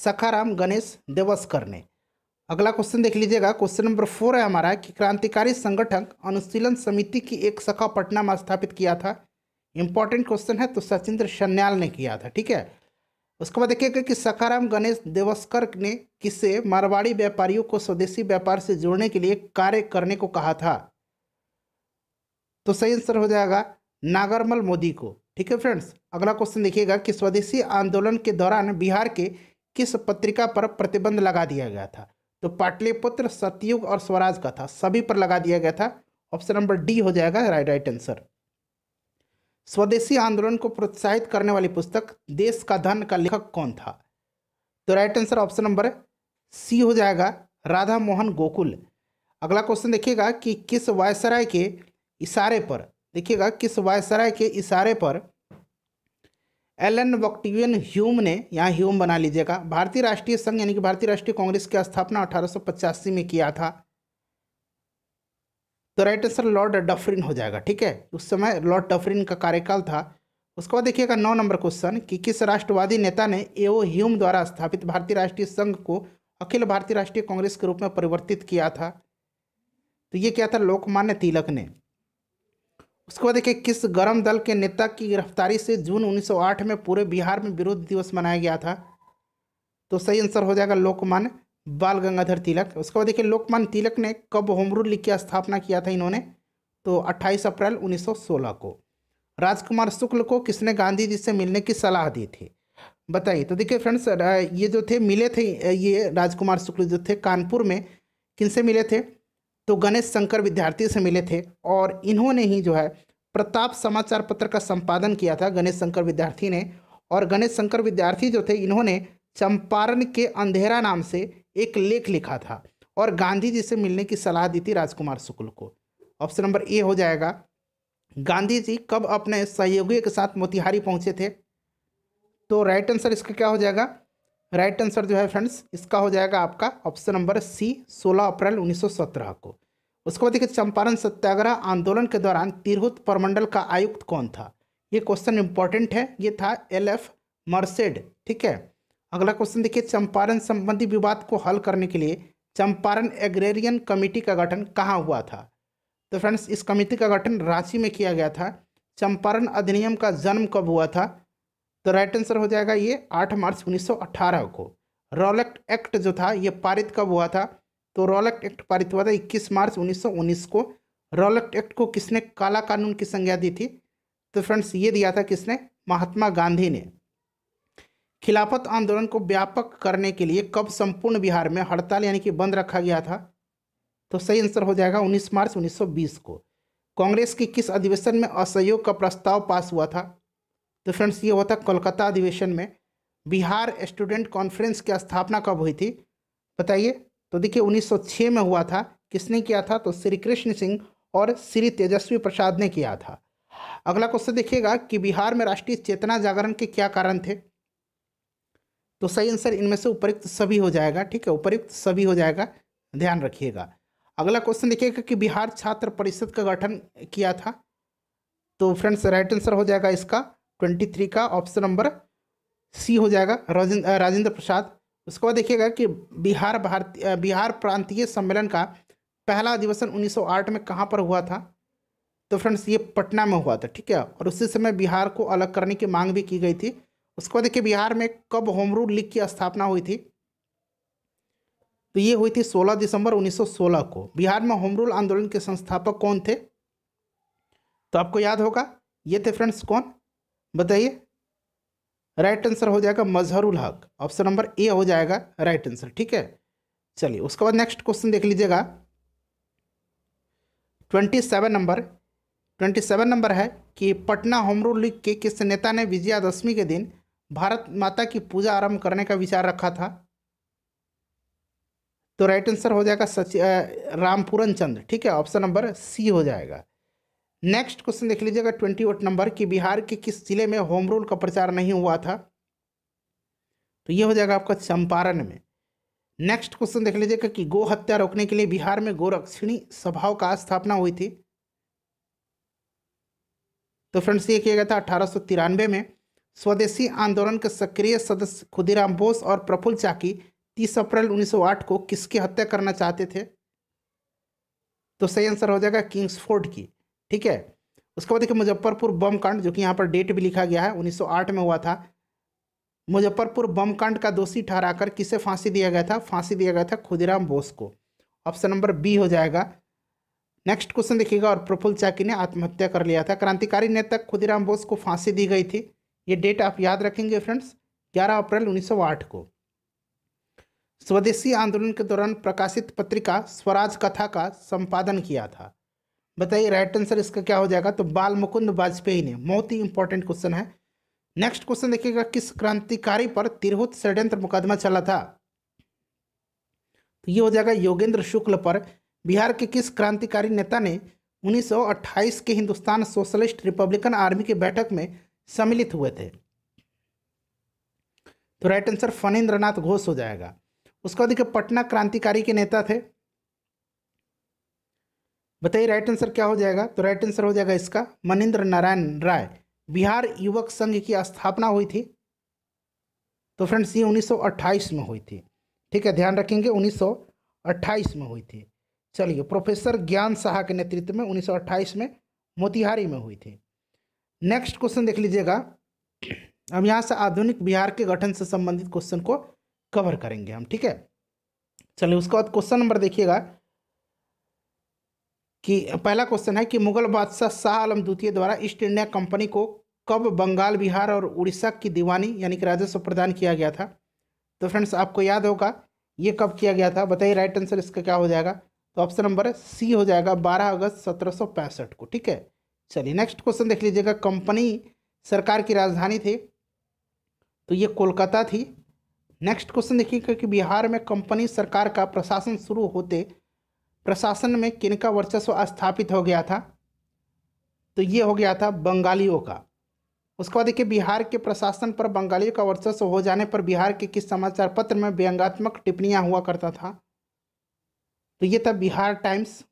Sakharam Ganesh Deuskar ने अगला क्वेश्चन देख लीजिएगा क्वेश्चन नंबर फोर है हमारा कि क्रांतिकारी संगठन अनुशीलन समिति की एक शाखा पटना में स्थापित किया था इंपॉर्टेंट क्वेश्चन है तो सचिंद्र सन्याल ने किया था ठीक है उसके बाद देखिएगा कि सकाराम गणेश देवस्कर ने किसे मारवाड़ी व्यापारियों को स्वदेशी व्यापार से जोड़ने के लिए कार्य करने को कहा था तो सही आंसर हो जाएगा नागरमल मोदी को ठीक है फ्रेंड्स अगला क्वेश्चन देखिएगा कि स्वदेशी आंदोलन के दौरान बिहार के किस पत्रिका पर प्रतिबंध लगा दिया गया था तो पाटलिपुत्र सतयुग और स्वराज का था सभी पर लगा दिया गया था ऑप्शन नंबर डी हो जाएगा राइट राइट आंसर स्वदेशी आंदोलन को प्रोत्साहित करने वाली पुस्तक देश का धन का लेखक कौन था तो right answer option number C हो जाएगा राधा मोहन गोकुल अगला क्वेश्चन देखिएगा कि किस वायसराय के इशारे पर देखिएगा किस वायसराय के इशारे पर एल एन वक्टिवियन ह्यूम ने यहाँ ह्यूम बना लीजिएगा भारतीय राष्ट्रीय संघ यानी कि भारतीय राष्ट्रीय कांग्रेस की स्थापना अठारह में किया था तो राइट आंसर लॉर्ड डफरिन हो जाएगा ठीक है उस समय लॉर्ड डफरिन का कार्यकाल था उसके बाद देखिएगा नौ नंबर क्वेश्चन कि किस राष्ट्रवादी नेता ने एओ ह्यूम द्वारा स्थापित भारतीय राष्ट्रीय संघ को अखिल भारतीय राष्ट्रीय कांग्रेस के रूप में परिवर्तित किया था तो ये क्या था लोकमान्य तिलक ने उसके बाद देखिए किस गर्म दल के नेता की गिरफ्तारी से जून 1908 में पूरे बिहार में विरोध दिवस मनाया गया था तो सही आंसर हो जाएगा लोकमान बाल गंगाधर तिलक उसके बाद देखिए लोकमान तिलक ने कब होमरूल लिख की स्थापना किया था इन्होंने तो 28 अप्रैल 1916 को राजकुमार शुक्ल को किसने गांधी जी से मिलने की सलाह दी थी बताइए तो देखिए फ्रेंड्स ये जो थे मिले थे ये राजकुमार शुक्ल जो थे कानपुर में किनसे मिले थे तो गणेश शंकर विद्यार्थी से मिले थे और इन्होंने ही जो है प्रताप समाचार पत्र का संपादन किया था गणेश शंकर विद्यार्थी ने और गणेश शंकर विद्यार्थी जो थे इन्होंने चंपारण के अंधेरा नाम से एक लेख लिखा था और गांधी जी से मिलने की सलाह दी थी राजकुमार शुक्ल को ऑप्शन नंबर ए हो जाएगा गांधी जी कब अपने सहयोगियों के साथ मोतिहारी पहुंचे थे तो राइट आंसर इसका क्या हो जाएगा राइट आंसर जो है फ्रेंड्स इसका हो जाएगा आपका ऑप्शन नंबर सी 16 अप्रैल 1917 को उसके बाद देखिए चंपारण सत्याग्रह आंदोलन के दौरान तिरहुत परमंडल का आयुक्त कौन था ये क्वेश्चन इंपॉर्टेंट है ये था एल एफ मर्सेड ठीक है अगला क्वेश्चन देखिए चंपारण संबंधी विवाद को हल करने के लिए चंपारण एग्रेरियन कमेटी का गठन कहाँ हुआ था तो फ्रेंड्स इस कमेटी का गठन रांची में किया गया था चंपारण अधिनियम का जन्म कब हुआ था तो राइट आंसर हो जाएगा ये आठ मार्च 1918 को रॉलेक्ट एक्ट जो था ये पारित कब हुआ था तो रॉलेक्ट एक्ट पारित हुआ था 21 मार्च 1919 को रॉलेक्ट एक्ट को किसने काला कानून की संज्ञा दी थी तो फ्रेंड्स ये दिया था किसने महात्मा गांधी ने खिलाफत आंदोलन को व्यापक करने के लिए कब संपूर्ण बिहार में हड़ताल यानी कि बंद रखा गया था तो सही आंसर हो जाएगा 19 मार्च 1920 को कांग्रेस की किस अधिवेशन में असहयोग का प्रस्ताव पास हुआ था तो फ्रेंड्स ये होता कोलकाता अधिवेशन में बिहार स्टूडेंट कॉन्फ्रेंस की स्थापना कब हुई थी बताइए तो देखिए 1906 में हुआ था किसने किया था तो श्री कृष्ण सिंह और श्री तेजस्वी प्रसाद ने किया था अगला क्वेश्चन देखिएगा कि बिहार में राष्ट्रीय चेतना जागरण के क्या कारण थे तो सही आंसर इनमें से उपयुक्त सभी हो जाएगा ठीक है उपयुक्त सभी हो जाएगा ध्यान रखिएगा अगला क्वेश्चन देखिएगा कि बिहार छात्र परिषद का गठन किया था तो फ्रेंड्स राइट आंसर हो जाएगा इसका ट्वेंटी थ्री का ऑप्शन नंबर सी हो जाएगा राजेंद्र प्रसाद उसके बाद देखिएगा कि बिहार भारतीय बिहार प्रांतीय सम्मेलन का पहला अधिवेशन उन्नीस सौ आठ में कहाँ पर हुआ था तो फ्रेंड्स ये पटना में हुआ था ठीक है और उसी समय बिहार को अलग करने की मांग भी की गई थी उसके बाद देखिए बिहार में कब होम रूल लीग की स्थापना हुई थी तो ये हुई थी 16 दिसंबर 1916 को बिहार में होम रूल आंदोलन के संस्थापक कौन थे तो आपको याद होगा ये थे फ्रेंड्स कौन बताइए राइट आंसर हो जाएगा मजहरुल हक ऑप्शन नंबर ए हो जाएगा राइट आंसर ठीक है चलिए उसके बाद नेक्स्ट क्वेश्चन देख लीजिएगा twenty seven number twenty seven number है कि पटना होमरू लीग के किस नेता ने विजयादशमी के दिन भारत माता की पूजा आरंभ करने का विचार रखा था तो राइट आंसर हो जाएगा सच रामपूरन चंद ठीक है ऑप्शन नंबर सी हो जाएगा नेक्स्ट क्वेश्चन देख लीजिएगा ट्वेंटी एट नंबर कि बिहार के किस जिले में होम रूल का प्रचार नहीं हुआ था तो ये हो जाएगा आपका चंपारण में नेक्स्ट क्वेश्चन देख लीजिएगा कि गो हत्या रोकने के लिए बिहार में गोरक्षिणी सभाओं का स्थापना हुई थी तो फ्रेंड्स ये किया गया था अठारह में स्वदेशी आंदोलन के सक्रिय सदस्य खुदीराम बोस और प्रफुल चाकी तीस अप्रैल उन्नीस को किसकी हत्या करना चाहते थे तो सही आंसर हो जाएगा किंग्सफोर्ड की ठीक है उसके बाद देखिए मुजफ्फरपुर बम कांड जो कि यहाँ पर डेट भी लिखा गया है 1908 में हुआ था मुजफ्फरपुर बम कांड का दोषी ठहराकर किसे फांसी दिया गया था फांसी दिया गया था खुदीराम बोस को ऑप्शन नंबर बी हो जाएगा नेक्स्ट क्वेश्चन देखिएगा और प्रफुल चाकी ने आत्महत्या कर लिया था क्रांतिकारी नेता खुदीराम बोस को फांसी दी गई थी ये डेट आप याद रखेंगे फ्रेंड्स 11 अप्रैल 1908 को स्वदेशी आंदोलन के दौरान प्रकाशित पत्रिका स्वराज कथा का संपादन किया था बताइए राइट आंसर इसका क्या हो जाएगा तो बाल मुकुंद वाजपेयी ने बहुत ही इंपॉर्टेंट क्वेश्चन है नेक्स्ट क्वेश्चन देखिएगा किस क्रांतिकारी पर तिरहुत षड्यंत्र मुकदमा चला था तो ये हो जाएगा योगेंद्र शुक्ल पर बिहार के किस क्रांतिकारी नेता ने 1928 के हिंदुस्तान सोशलिस्ट रिपब्लिकन आर्मी की बैठक में सम्मिलित हुए थे तो राइट आंसर फणेन्द्र घोष हो जाएगा उसका देखिए पटना क्रांतिकारी के नेता थे बताइए राइट आंसर क्या हो जाएगा तो राइट आंसर हो जाएगा इसका मनिंद्र नारायण राय बिहार युवक संघ की स्थापना हुई थी तो फ्रेंड्स ये 1928 में हुई थी ठीक है ध्यान रखेंगे 1928 में हुई थी चलिए प्रोफेसर ज्ञान शाह के नेतृत्व में 1928 में मोतिहारी में हुई थी नेक्स्ट क्वेश्चन देख लीजिएगा अब यहाँ से आधुनिक बिहार के गठन से संबंधित क्वेश्चन को कवर करेंगे हम ठीक है चलिए उसके बाद क्वेश्चन नंबर देखिएगा कि पहला क्वेश्चन है कि मुगल बादशाह शाह आलम द्वितीय द्वारा ईस्ट इंडिया कंपनी को कब बंगाल बिहार और उड़ीसा की दीवानी यानी कि राजस्व प्रदान किया गया था तो फ्रेंड्स आपको याद होगा ये कब किया गया था बताइए राइट आंसर इसका क्या हो जाएगा तो ऑप्शन नंबर सी हो जाएगा 12 अगस्त सत्रह को ठीक है चलिए नेक्स्ट क्वेश्चन देख लीजिएगा कंपनी सरकार की राजधानी थी तो ये कोलकाता थी नेक्स्ट क्वेश्चन देखिएगा कि बिहार में कंपनी सरकार का प्रशासन शुरू होते प्रशासन में किनका वर्चस्व स्थापित हो गया था तो ये हो गया था बंगालियों का उसके बाद देखिए बिहार के प्रशासन पर बंगालियों का वर्चस्व हो जाने पर बिहार के किस समाचार पत्र में व्यंगात्मक टिप्पणियां हुआ करता था तो ये था बिहार टाइम्स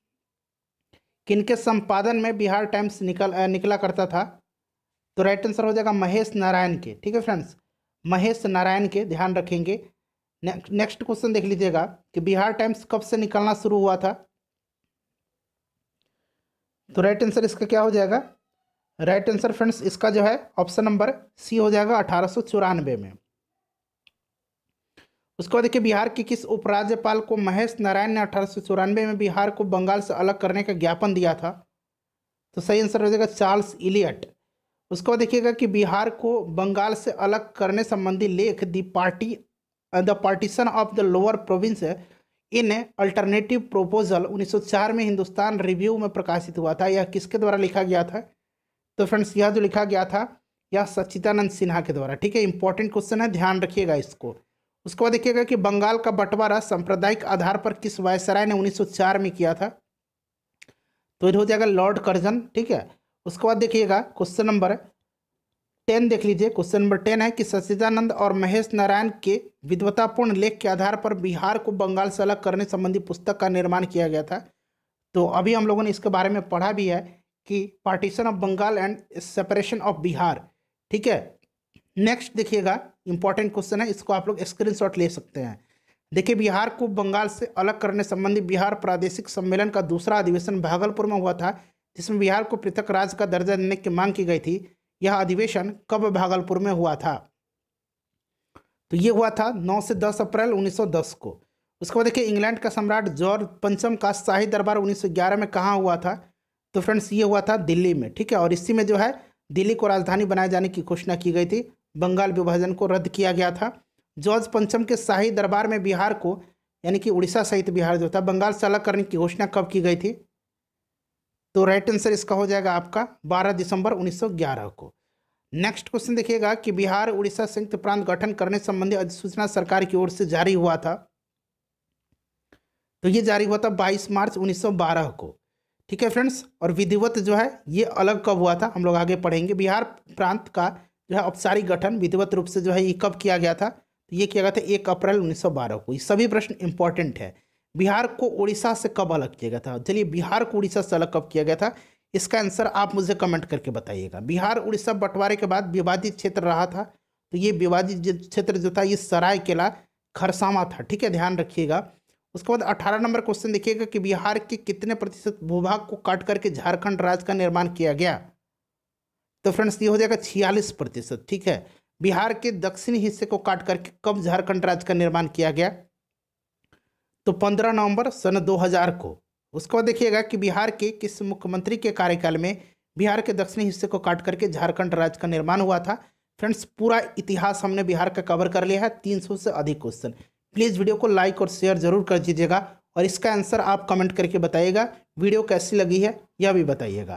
किनके संपादन में बिहार टाइम्स निकल निकला करता था तो राइट आंसर हो जाएगा महेश नारायण के ठीक है फ्रेंड्स महेश नारायण के ध्यान रखेंगे नेक्स्ट क्वेश्चन देख लीजिएगा कि बिहार टाइम्स कब से निकलना शुरू हुआ था तो राइट आंसर इसका क्या हो जाएगा राइट आंसर फ्रेंड्स इसका जो है ऑप्शन नंबर सी हो जाएगा अठारह में उसके बाद देखिए बिहार के किस उपराज्यपाल को महेश नारायण ने अठारह में बिहार को बंगाल से अलग करने का ज्ञापन दिया था तो सही आंसर हो जाएगा चार्ल्स इलियट उसके बाद देखिएगा कि बिहार को बंगाल से अलग करने संबंधी लेख the party the partition of the lower province in alternative proposal 1904 में हिंदुस्तान रिव्यू में प्रकाशित हुआ था यह किसके द्वारा लिखा गया था तो फ्रेंड्स यह जो लिखा गया था यह सच्चिदानंद सिन्हा के द्वारा ठीक है इंपॉर्टेंट क्वेश्चन है ध्यान रखिएगा इसको उसके बाद देखिएगा कि बंगाल का बंटवारा सांप्रदायिक आधार पर किस वायसराय ने उन्नीस में किया था तो हो जाएगा लॉर्ड कर्जन ठीक है उसके बाद देखिएगा क्वेश्चन नंबर टेन देख लीजिए क्वेश्चन नंबर टेन है कि सचिदानंद और महेश नारायण के विद्वतापूर्ण लेख के आधार पर बिहार को बंगाल से अलग करने संबंधी पुस्तक का निर्माण किया गया था तो अभी हम लोगों ने इसके बारे में पढ़ा भी है कि partition of Bengal and separation of Bihar ठीक है नेक्स्ट देखिएगा इंपॉर्टेंट क्वेश्चन है इसको आप लोग स्क्रीन ले सकते हैं देखिए बिहार को बंगाल से अलग करने संबंधी बिहार प्रादेशिक सम्मेलन का दूसरा अधिवेशन भागलपुर में हुआ था जिसमें बिहार को पृथक राज्य का दर्जा देने की मांग की गई थी यह अधिवेशन कब भागलपुर में हुआ था तो ये हुआ था 9 से 10 अप्रैल 1910 को उसके बाद देखिए इंग्लैंड का सम्राट जॉर्ज पंचम का शाही दरबार 1911 में कहाँ हुआ था तो फ्रेंड्स ये हुआ था दिल्ली में ठीक है और इसी में जो है दिल्ली को राजधानी बनाए जाने की घोषणा की गई थी बंगाल विभाजन को रद्द किया गया था जॉर्ज पंचम के शाही दरबार में बिहार को यानी कि उड़ीसा सहित बिहार जो था बंगाल से अलग करने की घोषणा कब की गई थी तो राइट आंसर इसका हो जाएगा आपका 12 दिसंबर 1911 को नेक्स्ट क्वेश्चन देखिएगा कि बिहार उड़ीसा संयुक्त प्रांत गठन करने संबंधी अधिसूचना सरकार की ओर से जारी हुआ था तो ये जारी हुआ था 22 मार्च 1912 को ठीक है फ्रेंड्स और विधिवत जो है ये अलग कब हुआ था हम लोग आगे पढ़ेंगे बिहार प्रांत का जो है औपचारिक गठन विधिवत रूप से जो है ये कब किया गया था तो ये किया गया था एक अप्रैल उन्नीस को ये सभी प्रश्न इंपॉर्टेंट है बिहार को उड़ीसा से कब अलग किया गया था चलिए बिहार को उड़ीसा से अलग कब किया गया था इसका आंसर आप मुझे कमेंट करके बताइएगा बिहार उड़ीसा बंटवारे के बाद विवादित क्षेत्र रहा था तो ये विवादित क्षेत्र जो था ये सराय किला खरसावा था ठीक है ध्यान रखिएगा उसके बाद अठारह नंबर क्वेश्चन देखिएगा कि बिहार के कितने प्रतिशत भूभाग को काट करके झारखंड राज्य का निर्माण किया गया तो फ्रेंड्स ये हो जाएगा छियालीस प्रतिशत ठीक है बिहार के दक्षिणी हिस्से को काट करके कब झारखंड राज्य का निर्माण किया गया तो 15 नवंबर सन 2000 को उसके बाद देखिएगा कि बिहार के किस मुख्यमंत्री के कार्यकाल में बिहार के दक्षिणी हिस्से को काट करके झारखंड राज्य का निर्माण हुआ था फ्रेंड्स पूरा इतिहास हमने बिहार का कवर कर लिया है 300 से अधिक क्वेश्चन प्लीज़ वीडियो को लाइक और शेयर जरूर कर दीजिएगा और इसका आंसर आप कमेंट करके बताइएगा वीडियो कैसी लगी है यह भी बताइएगा